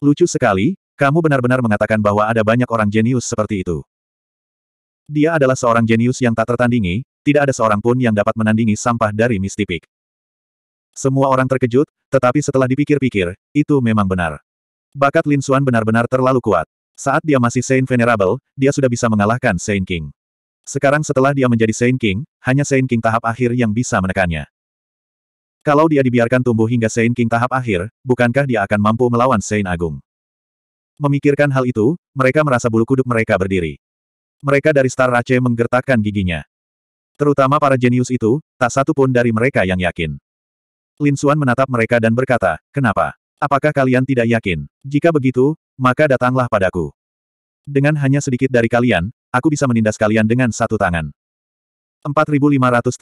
Lucu sekali, kamu benar-benar mengatakan bahwa ada banyak orang jenius seperti itu. Dia adalah seorang jenius yang tak tertandingi, tidak ada seorang pun yang dapat menandingi sampah dari Mistipik. Semua orang terkejut, tetapi setelah dipikir-pikir, itu memang benar. Bakat Lin Xuan benar-benar terlalu kuat. Saat dia masih Saint Venerable, dia sudah bisa mengalahkan Saint King. Sekarang setelah dia menjadi Saint King, hanya Saint King tahap akhir yang bisa menekannya. Kalau dia dibiarkan tumbuh hingga Saint King tahap akhir, bukankah dia akan mampu melawan Saint Agung? Memikirkan hal itu, mereka merasa bulu kuduk mereka berdiri. Mereka dari Star Race menggertakkan giginya. Terutama para jenius itu, tak satu pun dari mereka yang yakin. Lin Suan menatap mereka dan berkata, kenapa? Apakah kalian tidak yakin? Jika begitu, maka datanglah padaku. Dengan hanya sedikit dari kalian, aku bisa menindas kalian dengan satu tangan. 4538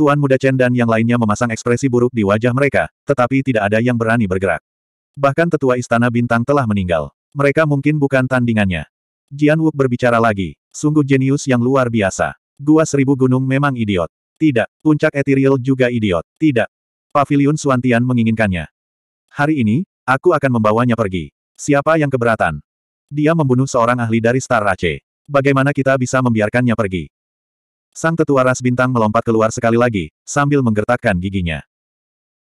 Tuan Muda Chen dan yang lainnya memasang ekspresi buruk di wajah mereka, tetapi tidak ada yang berani bergerak. Bahkan tetua Istana Bintang telah meninggal. Mereka mungkin bukan tandingannya. Jian Wuk berbicara lagi. Sungguh jenius yang luar biasa. Gua seribu gunung memang idiot. Tidak, puncak ethereal juga idiot. Tidak. Pavilion Suantian menginginkannya. Hari ini, aku akan membawanya pergi. Siapa yang keberatan? Dia membunuh seorang ahli dari Star Race. Bagaimana kita bisa membiarkannya pergi? Sang tetua ras bintang melompat keluar sekali lagi, sambil menggertakkan giginya.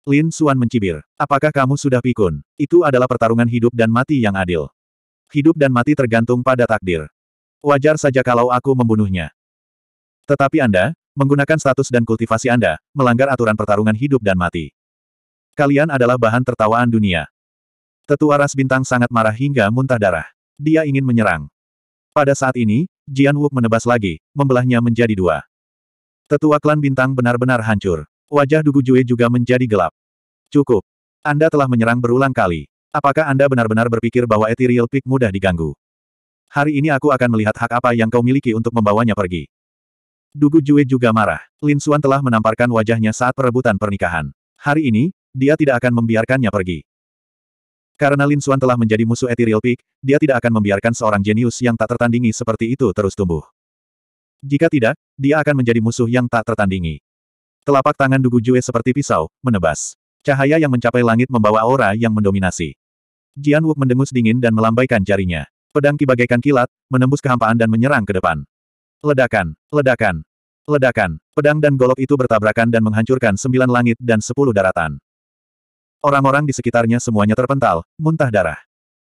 Lin Suan mencibir. Apakah kamu sudah pikun? Itu adalah pertarungan hidup dan mati yang adil. Hidup dan mati tergantung pada takdir. Wajar saja kalau aku membunuhnya. Tetapi Anda, Menggunakan status dan kultivasi Anda, melanggar aturan pertarungan hidup dan mati. Kalian adalah bahan tertawaan dunia. Tetua ras bintang sangat marah hingga muntah darah. Dia ingin menyerang. Pada saat ini, Jian Wuk menebas lagi, membelahnya menjadi dua. Tetua klan bintang benar-benar hancur. Wajah Dugu Jue juga menjadi gelap. Cukup. Anda telah menyerang berulang kali. Apakah Anda benar-benar berpikir bahwa Ethereal Peak mudah diganggu? Hari ini aku akan melihat hak apa yang kau miliki untuk membawanya pergi. Dugu Jue juga marah. Lin Xuan telah menamparkan wajahnya saat perebutan pernikahan. Hari ini, dia tidak akan membiarkannya pergi. Karena Lin Xuan telah menjadi musuh Ethereal Peak, dia tidak akan membiarkan seorang jenius yang tak tertandingi seperti itu terus tumbuh. Jika tidak, dia akan menjadi musuh yang tak tertandingi. Telapak tangan Dugu Jue seperti pisau, menebas. Cahaya yang mencapai langit membawa aura yang mendominasi. Jian Wuk mendengus dingin dan melambaikan jarinya. Pedang kibagaikan kilat, menembus kehampaan dan menyerang ke depan. Ledakan, ledakan, ledakan. Pedang dan golok itu bertabrakan dan menghancurkan sembilan langit dan sepuluh daratan. Orang-orang di sekitarnya semuanya terpental, muntah darah.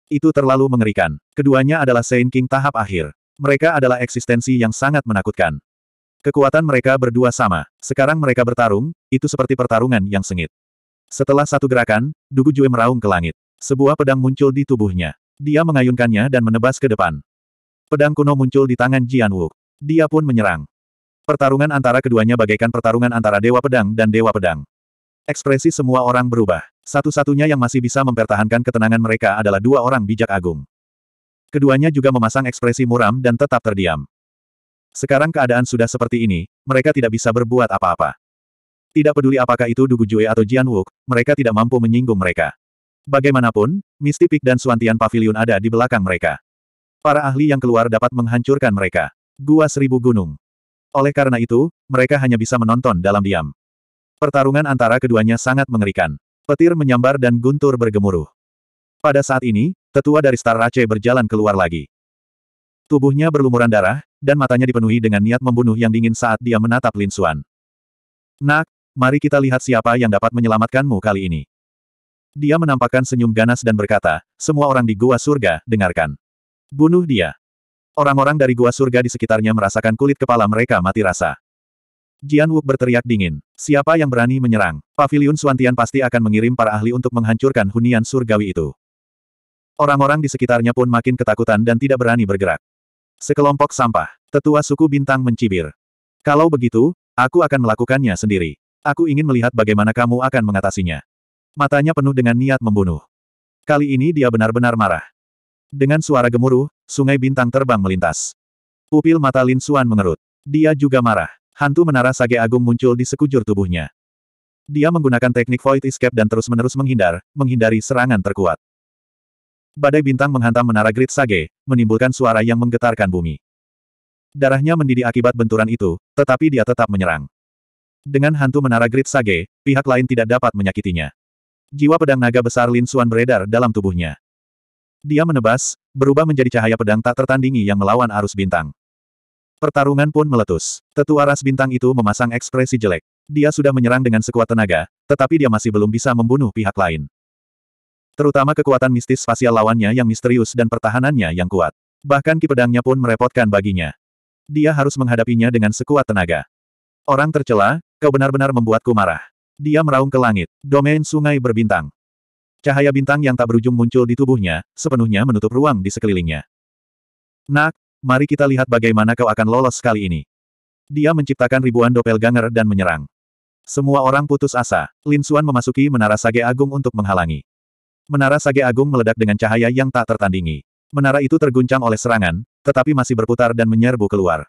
Itu terlalu mengerikan. Keduanya adalah Saint King tahap akhir. Mereka adalah eksistensi yang sangat menakutkan. Kekuatan mereka berdua sama. Sekarang mereka bertarung, itu seperti pertarungan yang sengit. Setelah satu gerakan, Dugu Jue meraung ke langit. Sebuah pedang muncul di tubuhnya. Dia mengayunkannya dan menebas ke depan. Pedang kuno muncul di tangan Jian Wuk. Dia pun menyerang. Pertarungan antara keduanya bagaikan pertarungan antara Dewa Pedang dan Dewa Pedang. Ekspresi semua orang berubah. Satu-satunya yang masih bisa mempertahankan ketenangan mereka adalah dua orang bijak agung. Keduanya juga memasang ekspresi muram dan tetap terdiam. Sekarang keadaan sudah seperti ini, mereka tidak bisa berbuat apa-apa. Tidak peduli apakah itu Dugu Jue atau Jian Wuk, mereka tidak mampu menyinggung mereka. Bagaimanapun, Misty Peak dan Suantian Pavilion ada di belakang mereka. Para ahli yang keluar dapat menghancurkan mereka. Gua Seribu Gunung. Oleh karena itu, mereka hanya bisa menonton dalam diam. Pertarungan antara keduanya sangat mengerikan. Petir menyambar dan guntur bergemuruh. Pada saat ini, tetua dari Star Race berjalan keluar lagi. Tubuhnya berlumuran darah, dan matanya dipenuhi dengan niat membunuh yang dingin saat dia menatap Lin Xuan. Nak, mari kita lihat siapa yang dapat menyelamatkanmu kali ini. Dia menampakkan senyum ganas dan berkata, semua orang di gua surga, dengarkan. Bunuh dia. Orang-orang dari gua surga di sekitarnya merasakan kulit kepala mereka mati rasa. Jian Wuk berteriak dingin. Siapa yang berani menyerang? Paviliun Suantian pasti akan mengirim para ahli untuk menghancurkan hunian surgawi itu. Orang-orang di sekitarnya pun makin ketakutan dan tidak berani bergerak. Sekelompok sampah. Tetua suku bintang mencibir. Kalau begitu, aku akan melakukannya sendiri. Aku ingin melihat bagaimana kamu akan mengatasinya. Matanya penuh dengan niat membunuh. Kali ini dia benar-benar marah. Dengan suara gemuruh, sungai bintang terbang melintas. Pupil mata Lin Suan mengerut. Dia juga marah. Hantu menara sage agung muncul di sekujur tubuhnya. Dia menggunakan teknik void escape dan terus-menerus menghindar, menghindari serangan terkuat. Badai bintang menghantam menara grid sage, menimbulkan suara yang menggetarkan bumi. Darahnya mendidih akibat benturan itu, tetapi dia tetap menyerang. Dengan hantu menara grid sage, pihak lain tidak dapat menyakitinya. Jiwa pedang naga besar Lin Suan beredar dalam tubuhnya. Dia menebas, berubah menjadi cahaya pedang tak tertandingi yang melawan arus bintang. Pertarungan pun meletus. Tetua ras bintang itu memasang ekspresi jelek. Dia sudah menyerang dengan sekuat tenaga, tetapi dia masih belum bisa membunuh pihak lain. Terutama kekuatan mistis spasial lawannya yang misterius dan pertahanannya yang kuat. Bahkan ki pedangnya pun merepotkan baginya. Dia harus menghadapinya dengan sekuat tenaga. Orang tercela, kau benar-benar membuatku marah. Dia meraung ke langit, domain sungai berbintang. Cahaya bintang yang tak berujung muncul di tubuhnya, sepenuhnya menutup ruang di sekelilingnya. Nak, mari kita lihat bagaimana kau akan lolos kali ini. Dia menciptakan ribuan ganger dan menyerang. Semua orang putus asa. Lin Suan memasuki Menara Sage Agung untuk menghalangi. Menara Sage Agung meledak dengan cahaya yang tak tertandingi. Menara itu terguncang oleh serangan, tetapi masih berputar dan menyerbu keluar.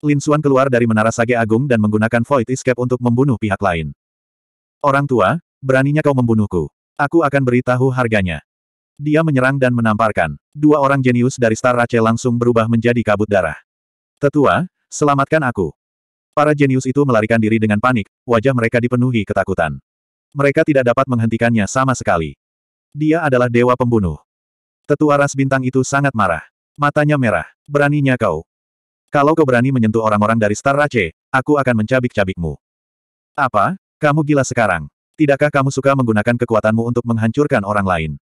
Lin Suan keluar dari Menara Sage Agung dan menggunakan Void Escape untuk membunuh pihak lain. Orang tua, beraninya kau membunuhku. Aku akan beritahu harganya. Dia menyerang dan menamparkan. Dua orang jenius dari Star Rache langsung berubah menjadi kabut darah. Tetua, selamatkan aku. Para jenius itu melarikan diri dengan panik, wajah mereka dipenuhi ketakutan. Mereka tidak dapat menghentikannya sama sekali. Dia adalah dewa pembunuh. Tetua ras bintang itu sangat marah. Matanya merah. Beraninya kau. Kalau kau berani menyentuh orang-orang dari Star Rache, aku akan mencabik-cabikmu. Apa? Kamu gila sekarang? Tidakkah kamu suka menggunakan kekuatanmu untuk menghancurkan orang lain?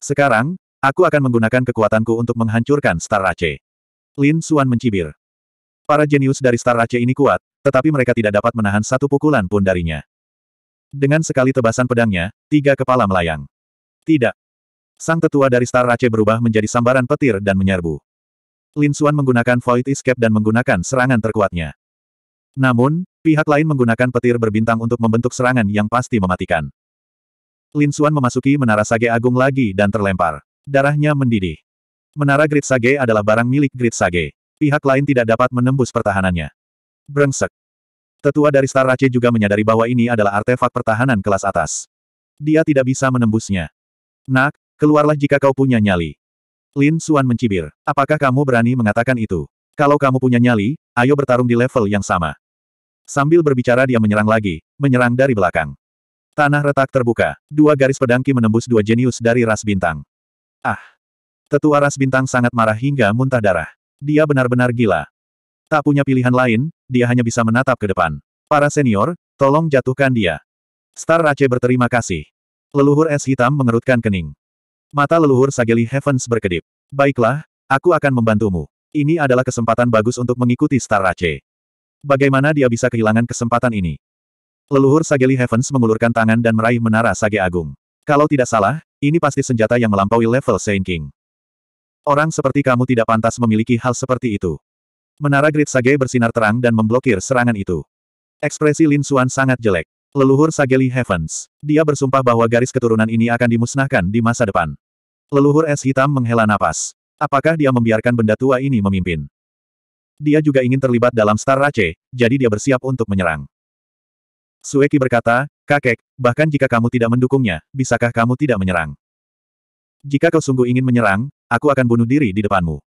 Sekarang, aku akan menggunakan kekuatanku untuk menghancurkan Star Race. Lin Suan mencibir. Para jenius dari Star Race ini kuat, tetapi mereka tidak dapat menahan satu pukulan pun darinya. Dengan sekali tebasan pedangnya, tiga kepala melayang. Tidak. Sang tetua dari Star Race berubah menjadi sambaran petir dan menyerbu. Lin Suan menggunakan Void Escape dan menggunakan serangan terkuatnya. Namun, Pihak lain menggunakan petir berbintang untuk membentuk serangan yang pasti mematikan. Lin Xuan memasuki menara Sage Agung lagi dan terlempar. Darahnya mendidih. Menara Grid Sage adalah barang milik Grid Sage. Pihak lain tidak dapat menembus pertahanannya. Brengsek. Tetua dari Star Race juga menyadari bahwa ini adalah artefak pertahanan kelas atas. Dia tidak bisa menembusnya. Nak, keluarlah jika kau punya nyali. Lin Xuan mencibir. Apakah kamu berani mengatakan itu? Kalau kamu punya nyali, ayo bertarung di level yang sama. Sambil berbicara dia menyerang lagi, menyerang dari belakang. Tanah retak terbuka, dua garis pedangki menembus dua jenius dari ras bintang. Ah! Tetua ras bintang sangat marah hingga muntah darah. Dia benar-benar gila. Tak punya pilihan lain, dia hanya bisa menatap ke depan. Para senior, tolong jatuhkan dia. Star Rache berterima kasih. Leluhur es hitam mengerutkan kening. Mata leluhur Sageli Heavens berkedip. Baiklah, aku akan membantumu. Ini adalah kesempatan bagus untuk mengikuti Star Rache. Bagaimana dia bisa kehilangan kesempatan ini? Leluhur Sageli Heavens mengulurkan tangan dan meraih menara Sage Agung. Kalau tidak salah, ini pasti senjata yang melampaui level Saint King. Orang seperti kamu tidak pantas memiliki hal seperti itu. Menara Grid Sage bersinar terang dan memblokir serangan itu. Ekspresi Lin Xuan sangat jelek. Leluhur Sageli Heavens. Dia bersumpah bahwa garis keturunan ini akan dimusnahkan di masa depan. Leluhur es hitam menghela napas. Apakah dia membiarkan benda tua ini memimpin? Dia juga ingin terlibat dalam Star Race, jadi dia bersiap untuk menyerang. Sueki berkata, kakek, bahkan jika kamu tidak mendukungnya, bisakah kamu tidak menyerang? Jika kau sungguh ingin menyerang, aku akan bunuh diri di depanmu.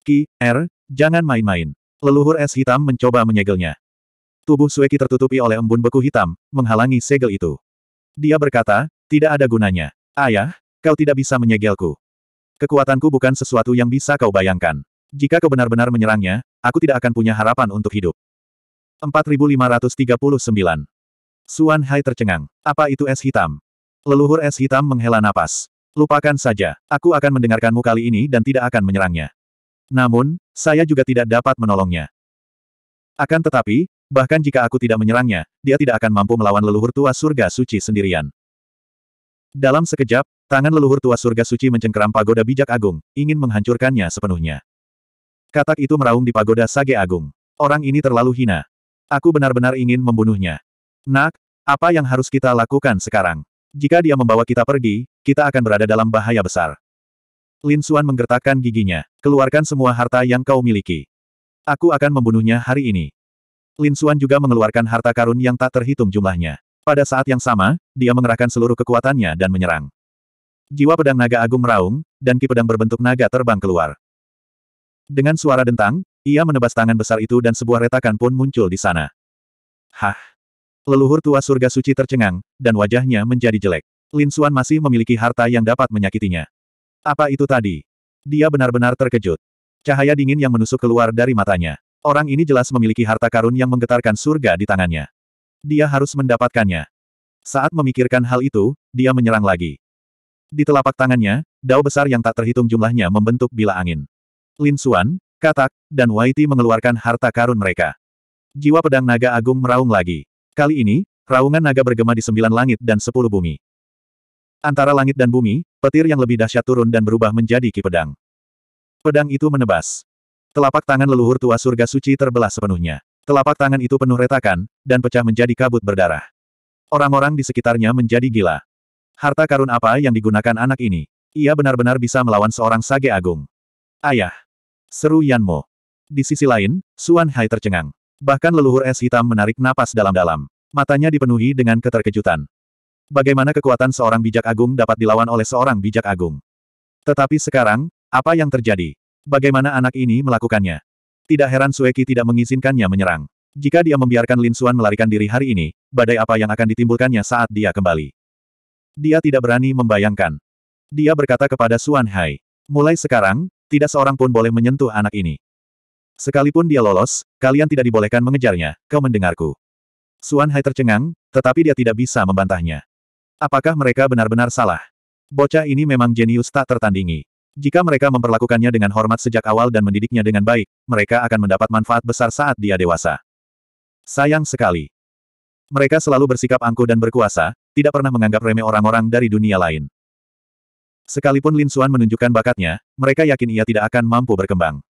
Ki, Er, jangan main-main. Leluhur es hitam mencoba menyegelnya. Tubuh Sueki tertutupi oleh embun beku hitam, menghalangi segel itu. Dia berkata, tidak ada gunanya. Ayah, kau tidak bisa menyegelku. Kekuatanku bukan sesuatu yang bisa kau bayangkan. Jika kau benar-benar menyerangnya, aku tidak akan punya harapan untuk hidup. 4539. Suan Hai tercengang. Apa itu es hitam? Leluhur es hitam menghela napas. Lupakan saja, aku akan mendengarkanmu kali ini dan tidak akan menyerangnya. Namun, saya juga tidak dapat menolongnya. Akan tetapi, bahkan jika aku tidak menyerangnya, dia tidak akan mampu melawan leluhur tua surga suci sendirian. Dalam sekejap, tangan leluhur tua surga suci mencengkeram pagoda bijak agung, ingin menghancurkannya sepenuhnya. Katak itu meraung di pagoda Sage Agung. Orang ini terlalu hina. Aku benar-benar ingin membunuhnya. Nak, apa yang harus kita lakukan sekarang? Jika dia membawa kita pergi, kita akan berada dalam bahaya besar. Lin Xuan menggertakkan giginya. Keluarkan semua harta yang kau miliki. Aku akan membunuhnya hari ini. Lin Xuan juga mengeluarkan harta karun yang tak terhitung jumlahnya. Pada saat yang sama, dia mengerahkan seluruh kekuatannya dan menyerang. Jiwa pedang naga agung meraung, dan ki pedang berbentuk naga terbang keluar. Dengan suara dentang, ia menebas tangan besar itu dan sebuah retakan pun muncul di sana. Hah! Leluhur tua surga suci tercengang, dan wajahnya menjadi jelek. Lin Suan masih memiliki harta yang dapat menyakitinya. Apa itu tadi? Dia benar-benar terkejut. Cahaya dingin yang menusuk keluar dari matanya. Orang ini jelas memiliki harta karun yang menggetarkan surga di tangannya. Dia harus mendapatkannya. Saat memikirkan hal itu, dia menyerang lagi. Di telapak tangannya, dao besar yang tak terhitung jumlahnya membentuk bila angin. Lin Xuan, Katak, dan Waiti mengeluarkan harta karun mereka. Jiwa pedang naga agung meraung lagi. Kali ini, raungan naga bergema di sembilan langit dan sepuluh bumi. Antara langit dan bumi, petir yang lebih dahsyat turun dan berubah menjadi ki pedang. Pedang itu menebas. Telapak tangan leluhur tua surga suci terbelah sepenuhnya. Telapak tangan itu penuh retakan, dan pecah menjadi kabut berdarah. Orang-orang di sekitarnya menjadi gila. Harta karun apa yang digunakan anak ini? Ia benar-benar bisa melawan seorang sage agung. Ayah. Seru Yan Mo. Di sisi lain, Suan Hai tercengang. Bahkan leluhur es hitam menarik napas dalam-dalam. Matanya dipenuhi dengan keterkejutan. Bagaimana kekuatan seorang bijak agung dapat dilawan oleh seorang bijak agung? Tetapi sekarang, apa yang terjadi? Bagaimana anak ini melakukannya? Tidak heran Sueki tidak mengizinkannya menyerang. Jika dia membiarkan Lin Suan melarikan diri hari ini, badai apa yang akan ditimbulkannya saat dia kembali? Dia tidak berani membayangkan. Dia berkata kepada Suan Hai, mulai sekarang, tidak seorang pun boleh menyentuh anak ini. Sekalipun dia lolos, kalian tidak dibolehkan mengejarnya, kau mendengarku. Suan Hai tercengang, tetapi dia tidak bisa membantahnya. Apakah mereka benar-benar salah? Bocah ini memang jenius tak tertandingi. Jika mereka memperlakukannya dengan hormat sejak awal dan mendidiknya dengan baik, mereka akan mendapat manfaat besar saat dia dewasa. Sayang sekali. Mereka selalu bersikap angkuh dan berkuasa, tidak pernah menganggap remeh orang-orang dari dunia lain. Sekalipun Lin Suan menunjukkan bakatnya, mereka yakin ia tidak akan mampu berkembang.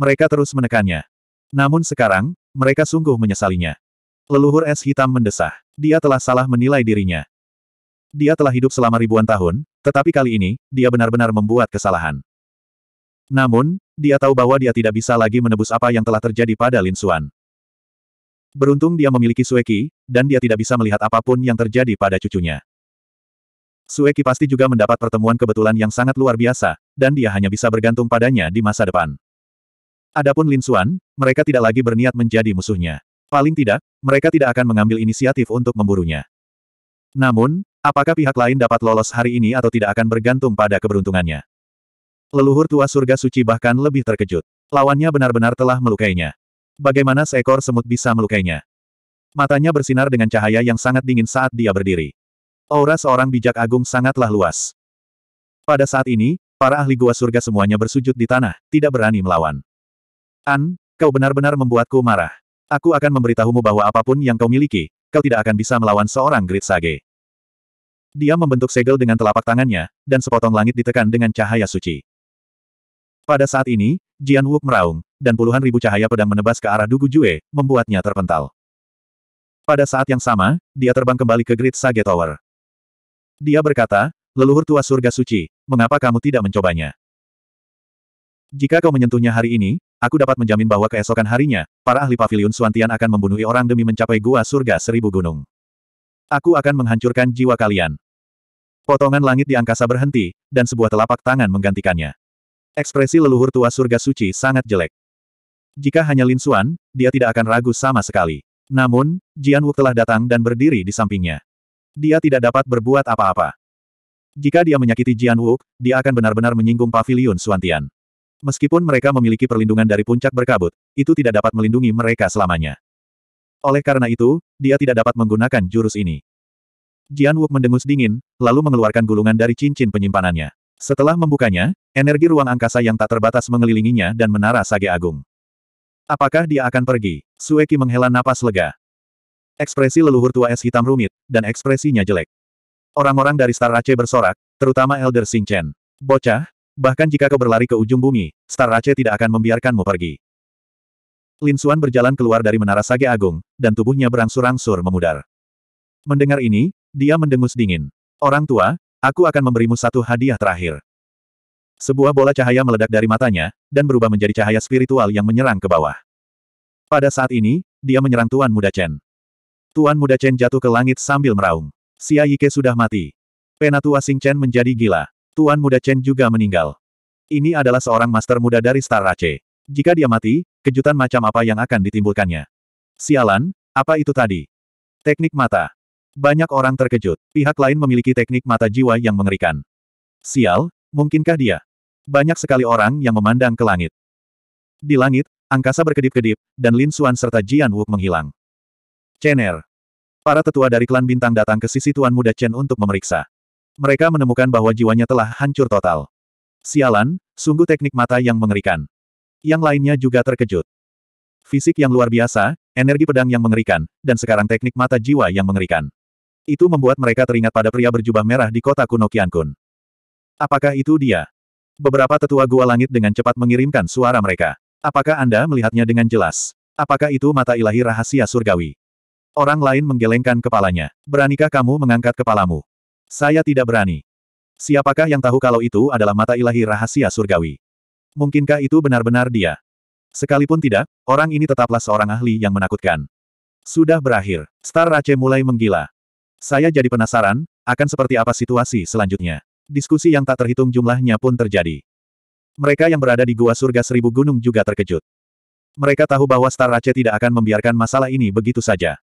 Mereka terus menekannya. Namun sekarang, mereka sungguh menyesalinya. Leluhur es hitam mendesah. Dia telah salah menilai dirinya. Dia telah hidup selama ribuan tahun, tetapi kali ini, dia benar-benar membuat kesalahan. Namun, dia tahu bahwa dia tidak bisa lagi menebus apa yang telah terjadi pada Lin Suan. Beruntung dia memiliki Sueki, dan dia tidak bisa melihat apapun yang terjadi pada cucunya. Sueki pasti juga mendapat pertemuan kebetulan yang sangat luar biasa, dan dia hanya bisa bergantung padanya di masa depan. Adapun Lin Xuan, mereka tidak lagi berniat menjadi musuhnya. Paling tidak, mereka tidak akan mengambil inisiatif untuk memburunya. Namun, apakah pihak lain dapat lolos hari ini atau tidak akan bergantung pada keberuntungannya. Leluhur tua surga suci bahkan lebih terkejut. Lawannya benar-benar telah melukainya. Bagaimana seekor semut bisa melukainya? Matanya bersinar dengan cahaya yang sangat dingin saat dia berdiri. Aura seorang bijak agung sangatlah luas. Pada saat ini, para ahli gua surga semuanya bersujud di tanah, tidak berani melawan. An, kau benar-benar membuatku marah. Aku akan memberitahumu bahwa apapun yang kau miliki, kau tidak akan bisa melawan seorang Great Sage. Dia membentuk segel dengan telapak tangannya, dan sepotong langit ditekan dengan cahaya suci. Pada saat ini, Jian Wuk meraung, dan puluhan ribu cahaya pedang menebas ke arah Dugu Jue, membuatnya terpental. Pada saat yang sama, dia terbang kembali ke Great Sage Tower. Dia berkata, leluhur tua surga suci, mengapa kamu tidak mencobanya? Jika kau menyentuhnya hari ini, aku dapat menjamin bahwa keesokan harinya, para ahli pavilion Suantian akan membunuhi orang demi mencapai gua surga seribu gunung. Aku akan menghancurkan jiwa kalian. Potongan langit di angkasa berhenti, dan sebuah telapak tangan menggantikannya. Ekspresi leluhur tua surga suci sangat jelek. Jika hanya Lin Xuan, dia tidak akan ragu sama sekali. Namun, Jian Wu telah datang dan berdiri di sampingnya. Dia tidak dapat berbuat apa-apa. Jika dia menyakiti Jian Wuk, dia akan benar-benar menyinggung Paviliun Suantian. Meskipun mereka memiliki perlindungan dari puncak berkabut, itu tidak dapat melindungi mereka selamanya. Oleh karena itu, dia tidak dapat menggunakan jurus ini. Jian Wuk mendengus dingin, lalu mengeluarkan gulungan dari cincin penyimpanannya. Setelah membukanya, energi ruang angkasa yang tak terbatas mengelilinginya dan menara sage agung. Apakah dia akan pergi? Sueki menghela napas lega. Ekspresi leluhur tua es hitam rumit, dan ekspresinya jelek. Orang-orang dari Star Ace bersorak, terutama Elder Sing Chen. Bocah, bahkan jika kau berlari ke ujung bumi, Star Ace tidak akan membiarkanmu pergi. Lin Xuan berjalan keluar dari menara Sage Agung, dan tubuhnya berangsur-angsur memudar. Mendengar ini, dia mendengus dingin. Orang tua, aku akan memberimu satu hadiah terakhir. Sebuah bola cahaya meledak dari matanya, dan berubah menjadi cahaya spiritual yang menyerang ke bawah. Pada saat ini, dia menyerang Tuan Muda Chen. Tuan muda Chen jatuh ke langit sambil meraung. Xia Yike sudah mati. Penatua Sing Chen menjadi gila. Tuan muda Chen juga meninggal. Ini adalah seorang master muda dari Star Race. Jika dia mati, kejutan macam apa yang akan ditimbulkannya? Sialan, apa itu tadi? Teknik mata. Banyak orang terkejut. Pihak lain memiliki teknik mata jiwa yang mengerikan. Sial, mungkinkah dia? Banyak sekali orang yang memandang ke langit. Di langit, angkasa berkedip-kedip, dan Lin Xuan serta Jian Wuk menghilang. Chen'er, Para tetua dari klan bintang datang ke sisi Tuan Muda Chen untuk memeriksa. Mereka menemukan bahwa jiwanya telah hancur total. Sialan, sungguh teknik mata yang mengerikan. Yang lainnya juga terkejut. Fisik yang luar biasa, energi pedang yang mengerikan, dan sekarang teknik mata jiwa yang mengerikan. Itu membuat mereka teringat pada pria berjubah merah di kota kuno Qiankun. Apakah itu dia? Beberapa tetua gua langit dengan cepat mengirimkan suara mereka. Apakah Anda melihatnya dengan jelas? Apakah itu mata ilahi rahasia surgawi? Orang lain menggelengkan kepalanya. Beranikah kamu mengangkat kepalamu? Saya tidak berani. Siapakah yang tahu kalau itu adalah mata ilahi rahasia surgawi? Mungkinkah itu benar-benar dia? Sekalipun tidak, orang ini tetaplah seorang ahli yang menakutkan. Sudah berakhir, Star Race mulai menggila. Saya jadi penasaran, akan seperti apa situasi selanjutnya. Diskusi yang tak terhitung jumlahnya pun terjadi. Mereka yang berada di Gua Surga Seribu Gunung juga terkejut. Mereka tahu bahwa Star Race tidak akan membiarkan masalah ini begitu saja.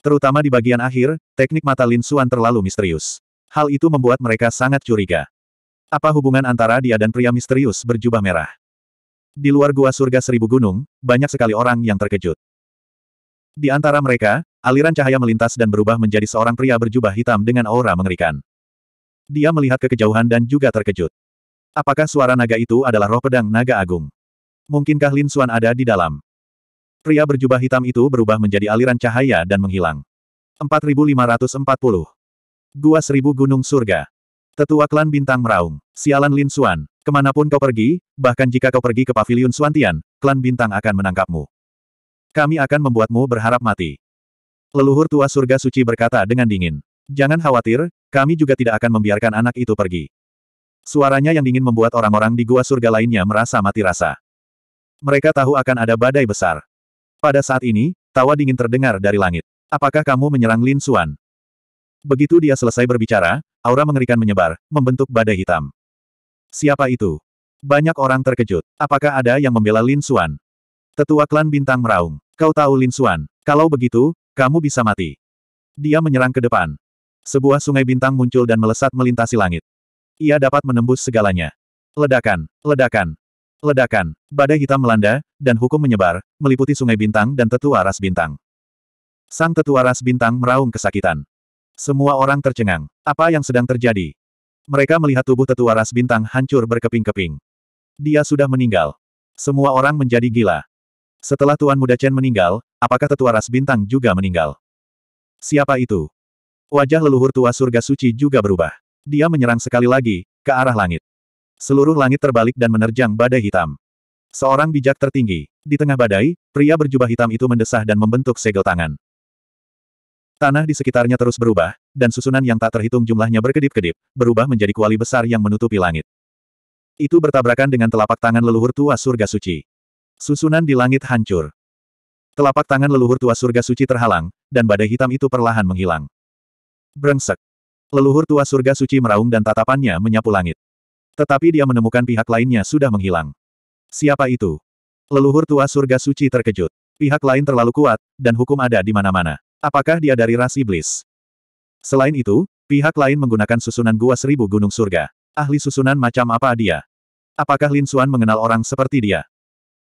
Terutama di bagian akhir, teknik mata Lin Xuan terlalu misterius. Hal itu membuat mereka sangat curiga. Apa hubungan antara dia dan pria misterius berjubah merah? Di luar gua surga seribu gunung, banyak sekali orang yang terkejut. Di antara mereka, aliran cahaya melintas dan berubah menjadi seorang pria berjubah hitam dengan aura mengerikan. Dia melihat ke kejauhan dan juga terkejut. Apakah suara naga itu adalah roh pedang naga agung? Mungkinkah Lin Xuan ada di dalam? Pria berjubah hitam itu berubah menjadi aliran cahaya dan menghilang. 4540. Gua Seribu Gunung Surga. Tetua klan Bintang Meraung. Sialan Lin Suan. Kemanapun kau pergi, bahkan jika kau pergi ke Paviliun Suantian, klan Bintang akan menangkapmu. Kami akan membuatmu berharap mati. Leluhur tua surga suci berkata dengan dingin. Jangan khawatir, kami juga tidak akan membiarkan anak itu pergi. Suaranya yang dingin membuat orang-orang di gua surga lainnya merasa mati rasa. Mereka tahu akan ada badai besar. Pada saat ini, tawa dingin terdengar dari langit. Apakah kamu menyerang Lin Xuan? Begitu dia selesai berbicara, aura mengerikan menyebar, membentuk badai hitam. Siapa itu? Banyak orang terkejut. Apakah ada yang membela Lin Xuan? Tetua klan bintang meraung. Kau tahu Lin Xuan. Kalau begitu, kamu bisa mati. Dia menyerang ke depan. Sebuah sungai bintang muncul dan melesat melintasi langit. Ia dapat menembus segalanya. Ledakan, ledakan, Ledakan, badai hitam melanda, dan hukum menyebar, meliputi sungai bintang dan tetua ras bintang. Sang tetua ras bintang meraung kesakitan. Semua orang tercengang. Apa yang sedang terjadi? Mereka melihat tubuh tetua ras bintang hancur berkeping-keping. Dia sudah meninggal. Semua orang menjadi gila. Setelah Tuan Muda Chen meninggal, apakah tetua ras bintang juga meninggal? Siapa itu? Wajah leluhur tua surga suci juga berubah. Dia menyerang sekali lagi, ke arah langit. Seluruh langit terbalik dan menerjang badai hitam. Seorang bijak tertinggi. Di tengah badai, pria berjubah hitam itu mendesah dan membentuk segel tangan. Tanah di sekitarnya terus berubah, dan susunan yang tak terhitung jumlahnya berkedip-kedip, berubah menjadi kuali besar yang menutupi langit. Itu bertabrakan dengan telapak tangan leluhur tua surga suci. Susunan di langit hancur. Telapak tangan leluhur tua surga suci terhalang, dan badai hitam itu perlahan menghilang. Brengsek. Leluhur tua surga suci meraung dan tatapannya menyapu langit. Tetapi dia menemukan pihak lainnya sudah menghilang. Siapa itu? Leluhur tua surga suci terkejut. Pihak lain terlalu kuat, dan hukum ada di mana-mana. Apakah dia dari ras iblis? Selain itu, pihak lain menggunakan susunan gua seribu gunung surga. Ahli susunan macam apa dia? Apakah Lin Suan mengenal orang seperti dia?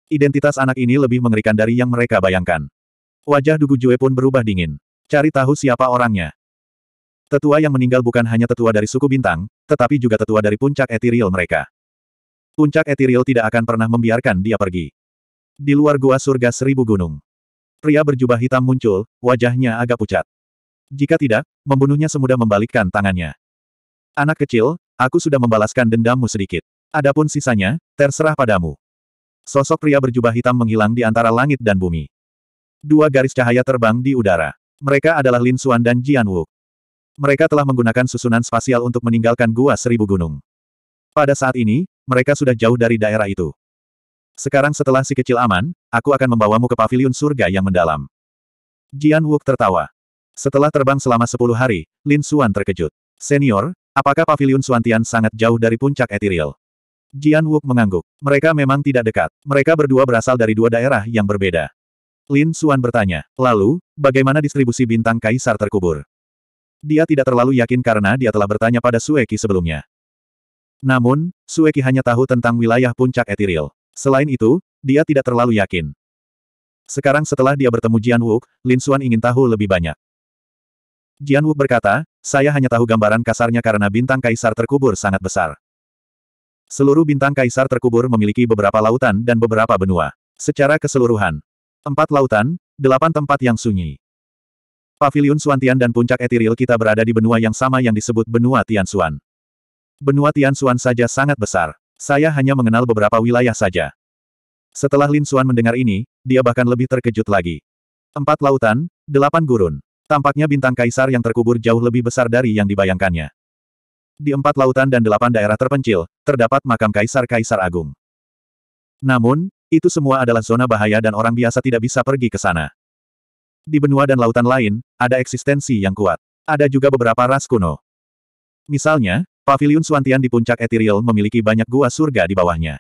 Identitas anak ini lebih mengerikan dari yang mereka bayangkan. Wajah Dugu Jue pun berubah dingin. Cari tahu siapa orangnya. Tetua yang meninggal bukan hanya tetua dari suku bintang, tetapi juga tetua dari puncak etiril mereka. Puncak etiril tidak akan pernah membiarkan dia pergi. Di luar gua surga seribu gunung. Pria berjubah hitam muncul, wajahnya agak pucat. Jika tidak, membunuhnya semudah membalikkan tangannya. Anak kecil, aku sudah membalaskan dendammu sedikit. Adapun sisanya, terserah padamu. Sosok pria berjubah hitam menghilang di antara langit dan bumi. Dua garis cahaya terbang di udara. Mereka adalah Lin Xuan dan Jian Wu. Mereka telah menggunakan susunan spasial untuk meninggalkan Gua Seribu Gunung. Pada saat ini, mereka sudah jauh dari daerah itu. Sekarang setelah si kecil aman, aku akan membawamu ke pavilion surga yang mendalam. Jian Wook tertawa. Setelah terbang selama sepuluh hari, Lin Suan terkejut. Senior, apakah pavilion Suantian sangat jauh dari puncak Etiril? Jian Wook mengangguk. Mereka memang tidak dekat. Mereka berdua berasal dari dua daerah yang berbeda. Lin Suan bertanya, lalu, bagaimana distribusi bintang kaisar terkubur? Dia tidak terlalu yakin karena dia telah bertanya pada Sueki sebelumnya. Namun, Sueki hanya tahu tentang wilayah puncak Etiril. Selain itu, dia tidak terlalu yakin. Sekarang setelah dia bertemu Jian Wuk, Lin Xuan ingin tahu lebih banyak. Jian Wuk berkata, saya hanya tahu gambaran kasarnya karena bintang kaisar terkubur sangat besar. Seluruh bintang kaisar terkubur memiliki beberapa lautan dan beberapa benua. Secara keseluruhan, empat lautan, delapan tempat yang sunyi. Pavilion Suantian dan puncak Etiril kita berada di benua yang sama yang disebut benua Tianxuan. Benua Tianxuan saja sangat besar. Saya hanya mengenal beberapa wilayah saja. Setelah Lin Xuan mendengar ini, dia bahkan lebih terkejut lagi. Empat lautan, delapan gurun. Tampaknya bintang kaisar yang terkubur jauh lebih besar dari yang dibayangkannya. Di empat lautan dan delapan daerah terpencil, terdapat makam kaisar-kaisar agung. Namun, itu semua adalah zona bahaya dan orang biasa tidak bisa pergi ke sana. Di benua dan lautan lain, ada eksistensi yang kuat. Ada juga beberapa ras kuno. Misalnya, pavilion Suantian di puncak Ethereal memiliki banyak gua surga di bawahnya.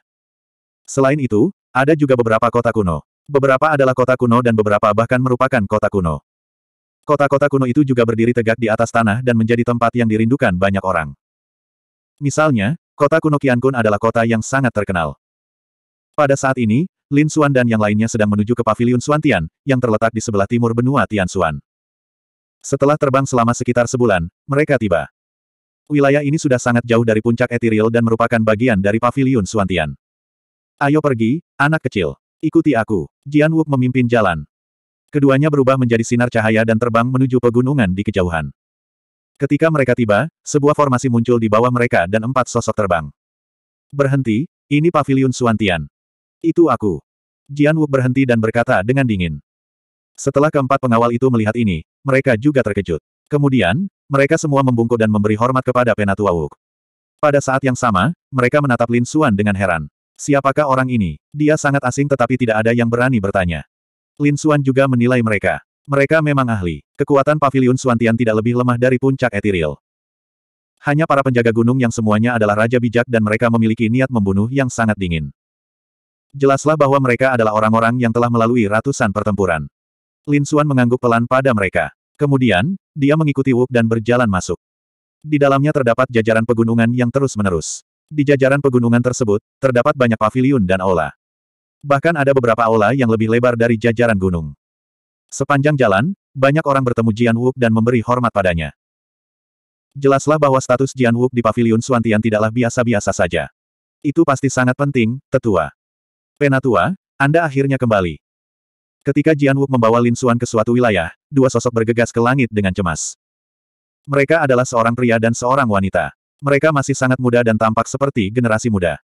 Selain itu, ada juga beberapa kota kuno. Beberapa adalah kota kuno dan beberapa bahkan merupakan kota kuno. Kota-kota kuno itu juga berdiri tegak di atas tanah dan menjadi tempat yang dirindukan banyak orang. Misalnya, kota kuno Kiankun adalah kota yang sangat terkenal. Pada saat ini, Lin Xuan dan yang lainnya sedang menuju ke Paviliun Suantian, yang terletak di sebelah timur benua Tian Xuan. Setelah terbang selama sekitar sebulan, mereka tiba. Wilayah ini sudah sangat jauh dari puncak Etiril dan merupakan bagian dari Paviliun Suantian. Ayo pergi, anak kecil. Ikuti aku. Jian Wuk memimpin jalan. Keduanya berubah menjadi sinar cahaya dan terbang menuju pegunungan di kejauhan. Ketika mereka tiba, sebuah formasi muncul di bawah mereka dan empat sosok terbang. Berhenti, ini Paviliun Suantian. Itu aku. Jian Wu berhenti dan berkata dengan dingin. Setelah keempat pengawal itu melihat ini, mereka juga terkejut. Kemudian, mereka semua membungkuk dan memberi hormat kepada Penatua Wu. Pada saat yang sama, mereka menatap Lin Xuan dengan heran. Siapakah orang ini? Dia sangat asing tetapi tidak ada yang berani bertanya. Lin Xuan juga menilai mereka. Mereka memang ahli. Kekuatan pavilion Suantian tidak lebih lemah dari puncak Ethereal. Hanya para penjaga gunung yang semuanya adalah raja bijak dan mereka memiliki niat membunuh yang sangat dingin jelaslah bahwa mereka adalah orang-orang yang telah melalui ratusan pertempuran. Lin Xuan mengangguk pelan pada mereka. Kemudian, dia mengikuti Wuk dan berjalan masuk. Di dalamnya terdapat jajaran pegunungan yang terus-menerus. Di jajaran pegunungan tersebut, terdapat banyak pavilion dan aula. Bahkan ada beberapa aula yang lebih lebar dari jajaran gunung. Sepanjang jalan, banyak orang bertemu Jian Wuk dan memberi hormat padanya. Jelaslah bahwa status Jian Wuk di pavilion Suantian tidaklah biasa-biasa saja. Itu pasti sangat penting, tetua. Penatua, Anda akhirnya kembali. Ketika Jian Wuk membawa Lin Xuan ke suatu wilayah, dua sosok bergegas ke langit dengan cemas. Mereka adalah seorang pria dan seorang wanita. Mereka masih sangat muda dan tampak seperti generasi muda.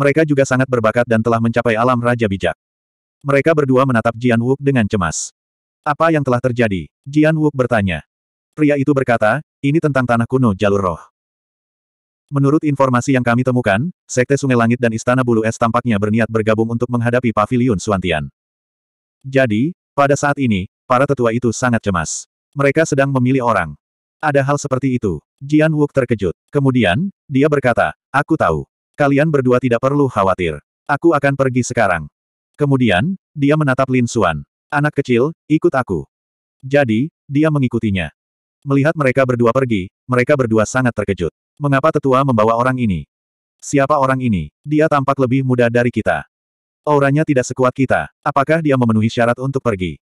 Mereka juga sangat berbakat dan telah mencapai alam Raja Bijak. Mereka berdua menatap Jian Wuk dengan cemas. Apa yang telah terjadi? Jian Wuk bertanya. Pria itu berkata, ini tentang tanah kuno jalur roh. Menurut informasi yang kami temukan, Sekte Sungai Langit dan Istana Bulu Es tampaknya berniat bergabung untuk menghadapi Paviliun Suantian. Jadi, pada saat ini, para tetua itu sangat cemas. Mereka sedang memilih orang. Ada hal seperti itu. Jian Wook terkejut. Kemudian, dia berkata, Aku tahu. Kalian berdua tidak perlu khawatir. Aku akan pergi sekarang. Kemudian, dia menatap Lin Suan. Anak kecil, ikut aku. Jadi, dia mengikutinya. Melihat mereka berdua pergi, mereka berdua sangat terkejut. Mengapa tetua membawa orang ini? Siapa orang ini? Dia tampak lebih muda dari kita. Auranya tidak sekuat kita. Apakah dia memenuhi syarat untuk pergi?